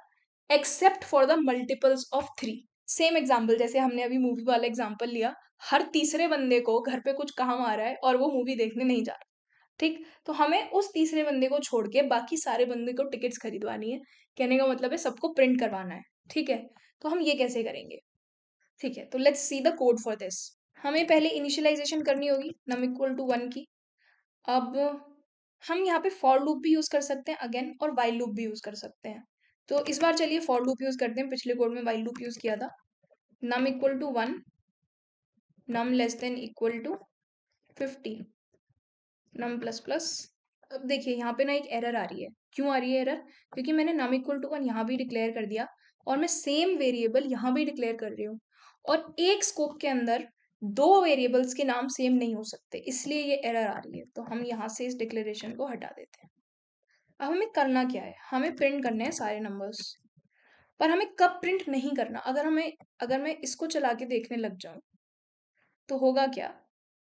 except for the multiples of three same example जैसे हमने अभी मूवी वाला एग्जाम्पल लिया हर तीसरे बंदे को घर पे कुछ काम आ रहा है और वो मूवी देखने नहीं जा रहा ठीक तो हमें उस तीसरे बंदे को छोड़ के बाकी सारे बंदे को टिकट्स खरीदवानी है कहने का मतलब है सबको प्रिंट करवाना है ठीक है तो हम ये कैसे करेंगे ठीक है तो let's see the code for this हमें पहले इनिशियलाइजेशन करनी होगी नम इक्वल टू वन की अब हम यहाँ पे फॉर लूप भी यूज़ कर सकते हैं अगेन और वाइल लूप भी यूज़ कर सकते हैं तो इस बार चलिए फॉर लूप यूज़ करते हैं पिछले कोड में वाइल लूप यूज़ किया था num equal to one num less than equal to fifty num plus plus अब देखिए यहाँ पे ना एक एरर आ रही है क्यों आ रही है एरर क्योंकि मैंने नम इक्वल टू वन यहाँ भी डिक्लेयर कर दिया और मैं सेम वेरिएबल यहाँ भी डिक्लेयर कर रही हूँ और एक स्कोप के अंदर दो वेरिएबल्स के नाम सेम नहीं हो सकते इसलिए ये एरर आ रही है तो हम यहाँ से इस डिक्लेरेशन को हटा देते हैं अब हमें करना क्या है हमें प्रिंट करने हैं सारे नंबर्स पर हमें कब प्रिंट नहीं करना अगर हमें अगर मैं इसको चला के देखने लग जाऊँ तो होगा क्या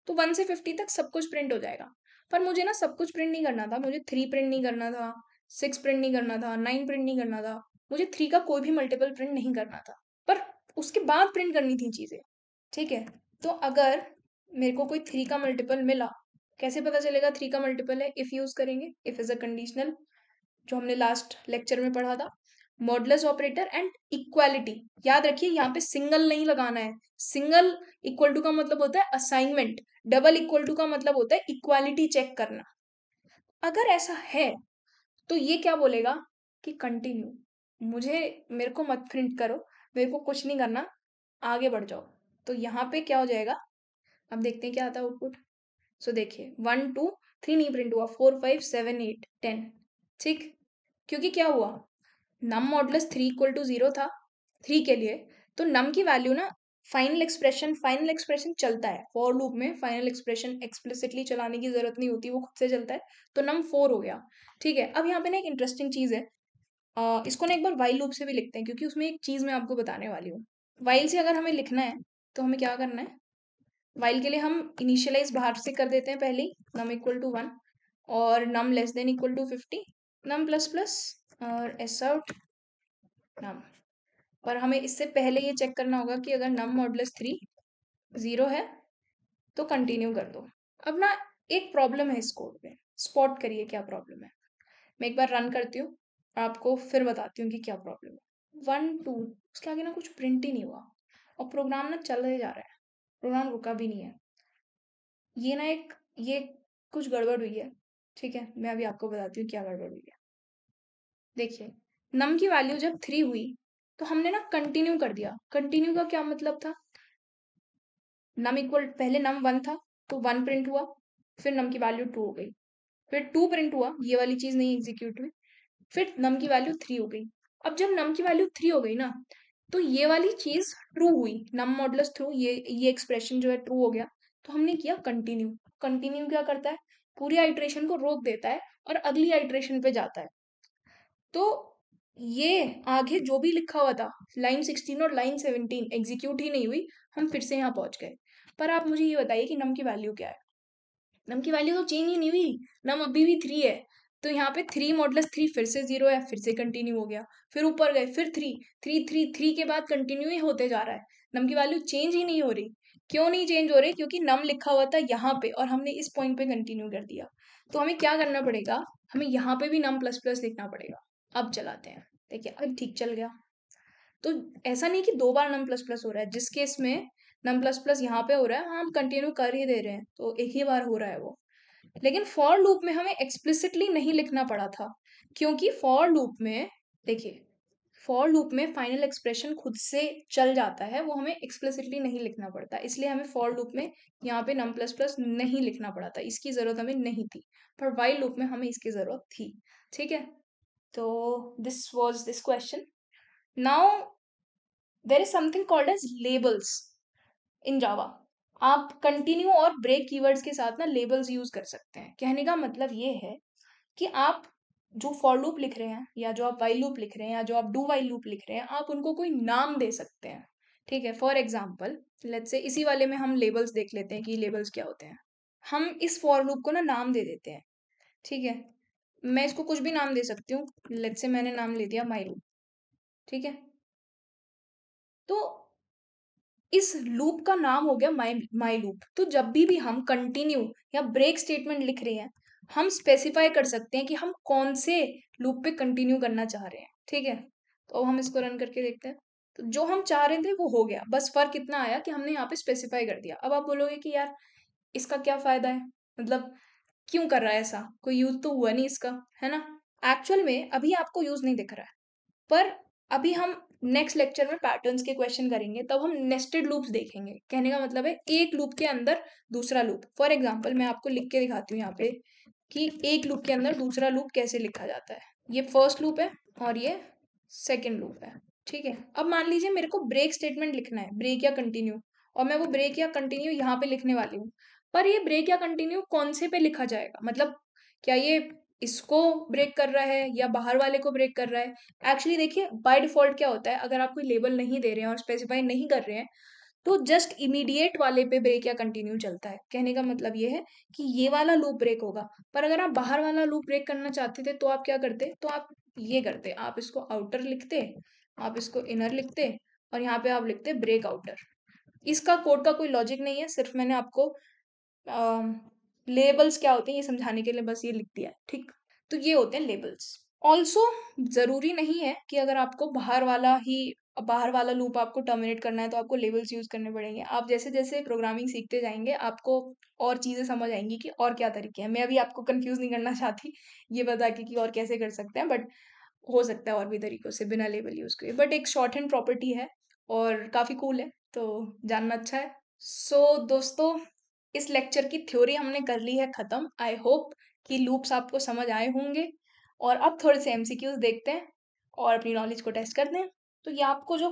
तो वन से फिफ्टी तक सब कुछ प्रिंट हो जाएगा पर मुझे ना सब कुछ प्रिंट नहीं करना था मुझे थ्री प्रिंट नहीं करना था सिक्स प्रिंट नहीं करना था नाइन प्रिंट नहीं करना था मुझे थ्री का कोई भी मल्टीपल प्रिंट नहीं करना था पर उसके बाद प्रिंट करनी थी चीज़ें ठीक है तो अगर मेरे को कोई थ्री का मल्टीपल मिला कैसे पता चलेगा थ्री का मल्टीपल है इफ़ यूज़ करेंगे इफ़ इज़ अ कंडीशनल जो हमने लास्ट लेक्चर में पढ़ा था मॉडलस ऑपरेटर एंड इक्वालिटी याद रखिए यहाँ पे सिंगल नहीं लगाना है सिंगल इक्वल टू का मतलब होता है असाइनमेंट डबल इक्वल टू का मतलब होता है इक्वालिटी चेक करना अगर ऐसा है तो ये क्या बोलेगा कि कंटिन्यू मुझे मेरे को मत प्रिंट करो मेरे को कुछ नहीं करना आगे बढ़ जाओ तो यहाँ पे क्या हो जाएगा अब देखते हैं क्या आता है आउटपुट सो देखिए वन टू थ्री नहीं प्रिंट हुआ four five seven eight ten ठीक क्योंकि क्या हुआ num modulus three equal to zero था थ्री के लिए तो नम की वैल्यू ना फाइनल एक्सप्रेशन फाइनल एक्सप्रेशन चलता है फॉर लूप में फाइनल एक्सप्रेशन एक्सप्लिसिटली चलाने की जरूरत नहीं होती वो खुद से चलता है तो नम फोर हो गया ठीक है अब यहाँ पे ना एक इंटरेस्टिंग चीज़ है आ, इसको ना एक बार वाइल लूप से भी लिखते हैं क्योंकि उसमें एक चीज़ मैं आपको बताने वाली हूँ वाइल से अगर हमें लिखना है तो हमें क्या करना है वाइल के लिए हम इनिशियलाइज बाहर से कर देते हैं पहले नम इक्वल टू वन और num less than equal to fifty num plus plus और एस आउट नम पर हमें इससे पहले ये चेक करना होगा कि अगर नम मॉडलस थ्री ज़ीरो है तो कंटिन्यू कर दो अब ना एक प्रॉब्लम है इस कोड में स्पॉट करिए क्या प्रॉब्लम है मैं एक बार रन करती हूँ आपको फिर बताती हूँ कि क्या प्रॉब्लम है वन टू उसके आगे ना कुछ प्रिंट ही नहीं हुआ और प्रोग्राम ना ही जा रहा है प्रोग्राम रुका भी नहीं है ये ना एक ये कुछ गड़बड़ हुई है ठीक है मैं अभी आपको बताती हूँ क्या गड़बड़ हुई है देखिए नम की वैल्यू जब थ्री हुई तो हमने ना कंटिन्यू कर दिया कंटिन्यू का क्या मतलब था नम इक्वल पहले नम वन था तो वन प्रिंट हुआ फिर नम की वैल्यू टू हो गई फिर टू प्रिंट हुआ ये वाली चीज नहीं एग्जीक्यूट हुई फिर नम की वैल्यू थ्री हो गई अब जब नम की वैल्यू थ्री हो गई ना तो ये वाली चीज ट्रू हुई नम मॉडल्स थ्रू ये ये एक्सप्रेशन जो है ट्रू हो गया तो हमने किया कंटिन्यू कंटिन्यू क्या करता है पूरी आइट्रेशन को रोक देता है और अगली आइट्रेशन पे जाता है तो ये आगे जो भी लिखा हुआ था लाइन सिक्सटीन और लाइन सेवनटीन एग्जीक्यूट ही नहीं हुई हम फिर से यहाँ पहुंच गए पर आप मुझे ये बताइए कि नम की वैल्यू क्या है नम की वैल्यू तो चेंज ही नहीं हुई नम अभी भी थ्री है तो यहाँ पे थ्री मॉडलस थ्री फिर से जीरो है फिर से कंटिन्यू हो गया फिर ऊपर गए फिर थ्री थ्री थ्री थ्री के बाद कंटिन्यू ही होते जा रहा है नम की वैल्यू चेंज ही नहीं हो रही क्यों नहीं चेंज हो रही क्योंकि नम लिखा हुआ था यहाँ पे और हमने इस पॉइंट पे कंटिन्यू कर दिया तो हमें क्या करना पड़ेगा हमें यहाँ पे भी नम प्लस प्लस लिखना पड़ेगा अब चलाते हैं देखिए अब ठीक चल गया तो ऐसा नहीं कि दो बार नम प्लस प्लस हो रहा है जिस केस में नम प्लस प्लस यहाँ पे हो रहा है हाँ, हम कंटिन्यू कर ही दे रहे हैं तो एक ही बार हो रहा है वो लेकिन फॉर लूप में हमें एक्सप्लिसिटली नहीं लिखना पड़ा था क्योंकि फॉर लूप में देखिए फॉर लूप में फाइनल एक्सप्रेशन खुद से चल जाता है वो हमें एक्सप्लिसिटली नहीं लिखना पड़ता इसलिए हमें फॉर लूप में यहाँ पे नम प्लस प्लस नहीं लिखना पड़ा था इसकी ज़रूरत हमें नहीं थी पर वाइल लूप में हमें इसकी ज़रूरत थी ठीक है तो this was this question now there is something called as labels in Java आप कंटिन्यू और ब्रेक कीवर्ड्स के साथ ना लेबल्स यूज कर सकते हैं कहने का मतलब ये है कि आप जो फॉर लूप लिख रहे हैं या जो आप वाई लूप लिख रहे हैं या जो आप डू वाई लूप लिख रहे हैं आप उनको कोई नाम दे सकते हैं ठीक है फॉर एग्जाम्पल लेट से इसी वाले में हम लेबल्स देख लेते हैं कि लेबल्स क्या होते हैं हम इस फॉर लूप को ना नाम दे देते हैं ठीक है मैं इसको कुछ भी नाम दे सकती हूँ लेट से मैंने नाम ले दिया माई लूप ठीक है तो इस लूप का नाम हो गया माई माई लूप तो जब भी भी हम कंटिन्यू या ब्रेक स्टेटमेंट लिख रहे हैं हम स्पेसिफाई कर सकते हैं कि हम कौन से लूप पे कंटिन्यू करना चाह रहे हैं ठीक है तो हम इसको रन करके देखते हैं तो जो हम चाह रहे थे वो हो गया बस फर्क इतना आया कि हमने यहाँ पे स्पेसिफाई कर दिया अब आप बोलोगे कि यार इसका क्या फायदा है मतलब क्यों कर रहा है ऐसा कोई यूज तो हुआ नहीं इसका है ना एक्चुअल में अभी आपको यूज नहीं दिख रहा है पर अभी हम नेक्स्ट लेक्चर में पैटर्न्स के क्वेश्चन करेंगे तब हम नेस्टेड लूप्स देखेंगे कहने का मतलब है एक लूप के अंदर दूसरा लूप फॉर एग्जाम्पल मैं आपको लिख के दिखाती हूँ यहाँ पे कि एक लूप के अंदर दूसरा लूप कैसे लिखा जाता है ये फर्स्ट लूप है और ये सेकेंड लूप है ठीक है अब मान लीजिए मेरे को ब्रेक स्टेटमेंट लिखना है ब्रेक या कंटिन्यू और मैं वो ब्रेक या कंटिन्यू यहाँ पे लिखने वाली हूँ पर ये ब्रेक या कंटिन्यू कौन से पे लिखा जाएगा मतलब क्या ये इसको ब्रेक कर रहा है या बाहर वाले को ब्रेक कर रहा है एक्चुअली देखिए बाय डिफॉल्ट क्या होता है अगर आप कोई लेबल नहीं दे रहे हैं और स्पेसिफाई नहीं कर रहे हैं तो जस्ट इमीडिएट वाले पे ब्रेक या कंटिन्यू चलता है कहने का मतलब ये है कि ये वाला लूप ब्रेक होगा पर अगर आप बाहर वाला लूप ब्रेक करना चाहते थे तो आप क्या करते तो आप ये करते आप इसको आउटर लिखते आप इसको इनर लिखते और यहाँ पे आप लिखते ब्रेक आउटर इसका कोड का कोई लॉजिक नहीं है सिर्फ मैंने आपको आ, लेबल्स क्या होते हैं ये समझाने के लिए बस ये लिख दिया है ठीक तो ये होते हैं लेबल्स ऑल्सो जरूरी नहीं है कि अगर आपको बाहर वाला ही बाहर वाला लूप आपको टर्मिनेट करना है तो आपको लेबल्स यूज़ करने पड़ेंगे आप जैसे जैसे प्रोग्रामिंग सीखते जाएंगे आपको और चीज़ें समझ आएंगी कि और क्या तरीके हैं मैं अभी आपको कंफ्यूज नहीं करना चाहती ये बता के कि और कैसे कर सकते हैं बट हो सकता है और भी तरीक़ों से बिना लेबल यूज़ किए बट एक शॉर्ट हैंड प्रॉपर्टी है और काफ़ी कूल है तो जानना अच्छा है सो so, दोस्तों इस लेक्चर की थ्योरी हमने कर ली है ख़त्म आई होप कि लूप्स आपको समझ आए होंगे और अब थोड़े से एम देखते हैं और अपनी नॉलेज को टेस्ट करते हैं तो ये आपको जो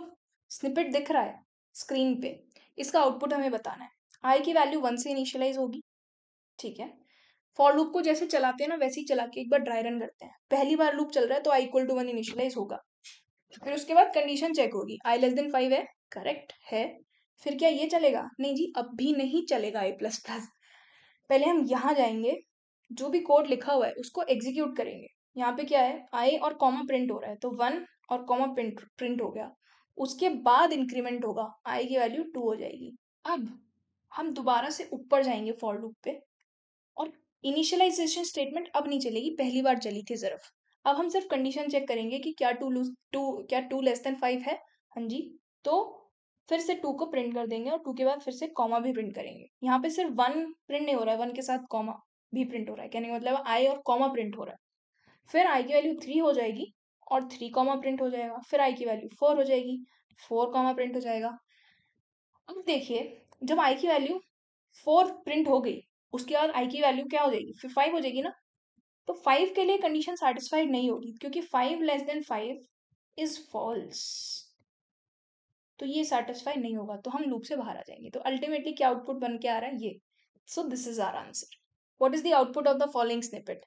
स्निपेट दिख रहा है स्क्रीन पे इसका आउटपुट हमें बताना है आई की वैल्यू वन से इनिशियलाइज होगी ठीक है फॉर लूप को जैसे चलाते हैं ना वैसे ही चला के एक बार ड्राई रन करते हैं पहली बार लूप चल रहा है तो I equal to one initialize होगा फिर उसके बाद कंडीशन चेक होगी आई लेस देन फाइव है करेक्ट है फिर क्या ये चलेगा नहीं जी अब भी नहीं चलेगा ए प्लस प्लस पहले हम यहाँ जाएंगे जो भी कोड लिखा हुआ है उसको एग्जीक्यूट करेंगे यहाँ पे क्या है आई और कॉमा प्रिंट हो रहा है तो वन और कॉमा प्रिंट प्रिंट हो गया उसके बाद इंक्रीमेंट होगा आई की वैल्यू टू हो जाएगी अब हम दोबारा से ऊपर जाएंगे फॉर लूप पे और इनिशियलाइजेशन स्टेटमेंट अब नहीं चलेगी पहली बार चली थी सिर्फ अब हम सिर्फ कंडीशन चेक करेंगे कि क्या टू लूज टू क्या टू लेस देन फाइव है हाँ जी तो फिर से टू को प्रिंट कर देंगे और टू के बाद फिर से कॉमा भी प्रिंट करेंगे यहाँ पे सिर्फ वन प्रिंट नहीं हो रहा है वन के साथ कॉमा भी प्रिंट हो रहा है कहने का मतलब आई और कॉमा प्रिंट हो रहा है फिर आई की वैल्यू थ्री हो जाएगी और थ्री कॉमा प्रिंट हो जाएगा फिर आई की वैल्यू फोर हो जाएगी फोर कॉमा प्रिंट हो जाएगा अब देखिए जब आई की वैल्यू फोर प्रिंट हो गई उसके बाद आई की वैल्यू क्या हो जाएगी फिर फाइव हो जाएगी ना तो फाइव के लिए कंडीशन सेटिस्फाइड नहीं होगी क्योंकि five less than five is false तो ये सेटिस्फाई नहीं होगा तो हम लूप से बाहर आ जाएंगे तो अल्टीमेटली क्या आउटपुट बन के आ रहा है ये so this is our answer what is the output of the following snippet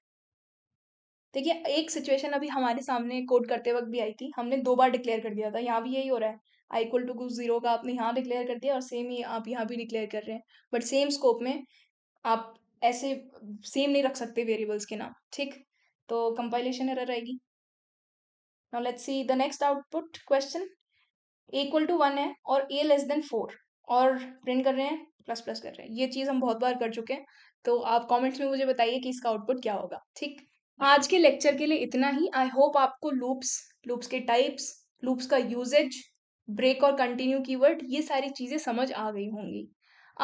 देखिए एक सिचुएशन अभी हमारे सामने कोड करते वक्त भी आई थी हमने दो बार डिक्लेयर कर दिया था यहाँ भी यही हो रहा है आई इक्वल टू जीरो का आपने यहाँ डिक्लेयर कर दिया और सेम ही आप यहाँ भी डिक्लेयर कर रहे हैं बट सेम स्कोप में आप ऐसे सेम नहीं रख सकते वेरिएबल्स के नाम ठीक तो कंपाइलेशन एरर रहेगी now let's see the next output question equal to one है और ए लेस देन फोर और प्रिंट कर रहे हैं प्लस प्लस कर रहे हैं ये चीज़ हम बहुत बार कर चुके हैं तो आप कमेंट्स में मुझे बताइए कि इसका आउटपुट क्या होगा ठीक आज के लेक्चर के लिए इतना ही आई होप आपको लूप्स लूप्स के टाइप्स लूप्स का यूजेज ब्रेक और कंटिन्यू कीवर्ड ये सारी चीज़ें समझ आ गई होंगी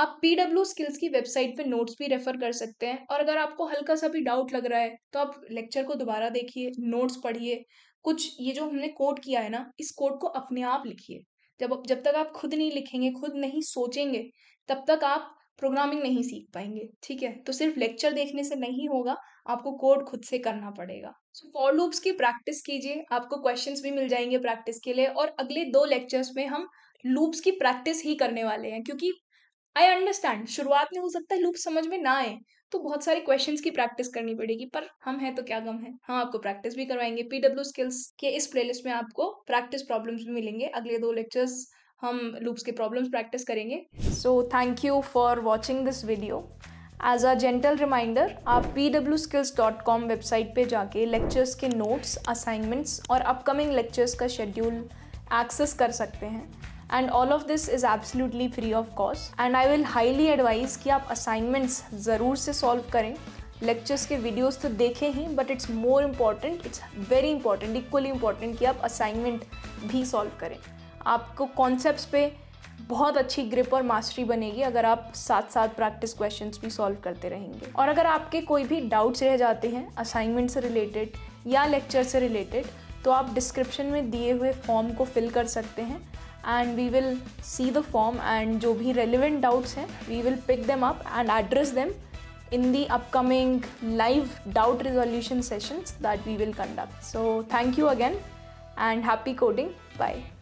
आप पी डब्ल्यू स्किल्स की वेबसाइट पे नोट्स भी रेफर कर सकते हैं और अगर आपको हल्का सा भी डाउट लग रहा है तो आप लेक्चर को दोबारा देखिए नोट्स पढ़िए कुछ ये जो हमने कोड किया है ना इस कोड को अपने आप लिखिए जब जब तक आप खुद नहीं लिखेंगे खुद नहीं सोचेंगे तब तक आप प्रोग्रामिंग नहीं सीख पाएंगे ठीक है तो सिर्फ लेक्चर देखने से नहीं होगा आपको कोड खुद से करना पड़ेगा सो फॉर लूप्स की प्रैक्टिस कीजिए आपको क्वेश्चंस भी मिल जाएंगे प्रैक्टिस के लिए और अगले दो लेक्चर्स में हम लूप्स की प्रैक्टिस ही करने वाले हैं क्योंकि आई अंडरस्टैंड शुरुआत में हो सकता है लूप समझ में ना आए तो बहुत सारे क्वेश्चंस की प्रैक्टिस करनी पड़ेगी पर हम हैं तो क्या गम है हम आपको प्रैक्टिस भी करवाएंगे पीडब्ल्यू स्किल्स के इस प्लेलिस्ट में आपको प्रैक्टिस प्रॉब्लम्स भी मिलेंगे अगले दो लेक्चर्स हम लूप्स के प्रॉब्लम्स प्रैक्टिस करेंगे so thank you for watching this video as a gentle reminder आप P W skills dot com website पर जाके लेक्चर्स के नोट्स असाइनमेंट्स और अपकमिंग लेक्चर्स का शेड्यूल एक्सेस कर सकते हैं and all of this is absolutely free of cost and I will highly advise कि आप असाइनमेंट्स ज़रूर से सॉल्व करें लेक्चर्स के वीडियोस तो देखे ही but it's more important it's very important equally important कि आप असाइनमेंट भी सॉल्व करें आपको कॉन्सेप्ट पे बहुत अच्छी ग्रिप और मास्टरी बनेगी अगर आप साथ साथ प्रैक्टिस क्वेश्चन भी सॉल्व करते रहेंगे और अगर आपके कोई भी डाउट्स रह जाते हैं असाइनमेंट से रिलेटेड या लेक्चर से रिलेटेड तो आप डिस्क्रिप्शन में दिए हुए फॉर्म को फिल कर सकते हैं and we will see the form and जो भी relevant doubts हैं we will pick them up and address them in the upcoming live doubt resolution sessions that we will conduct. So thank you again and happy coding. Bye.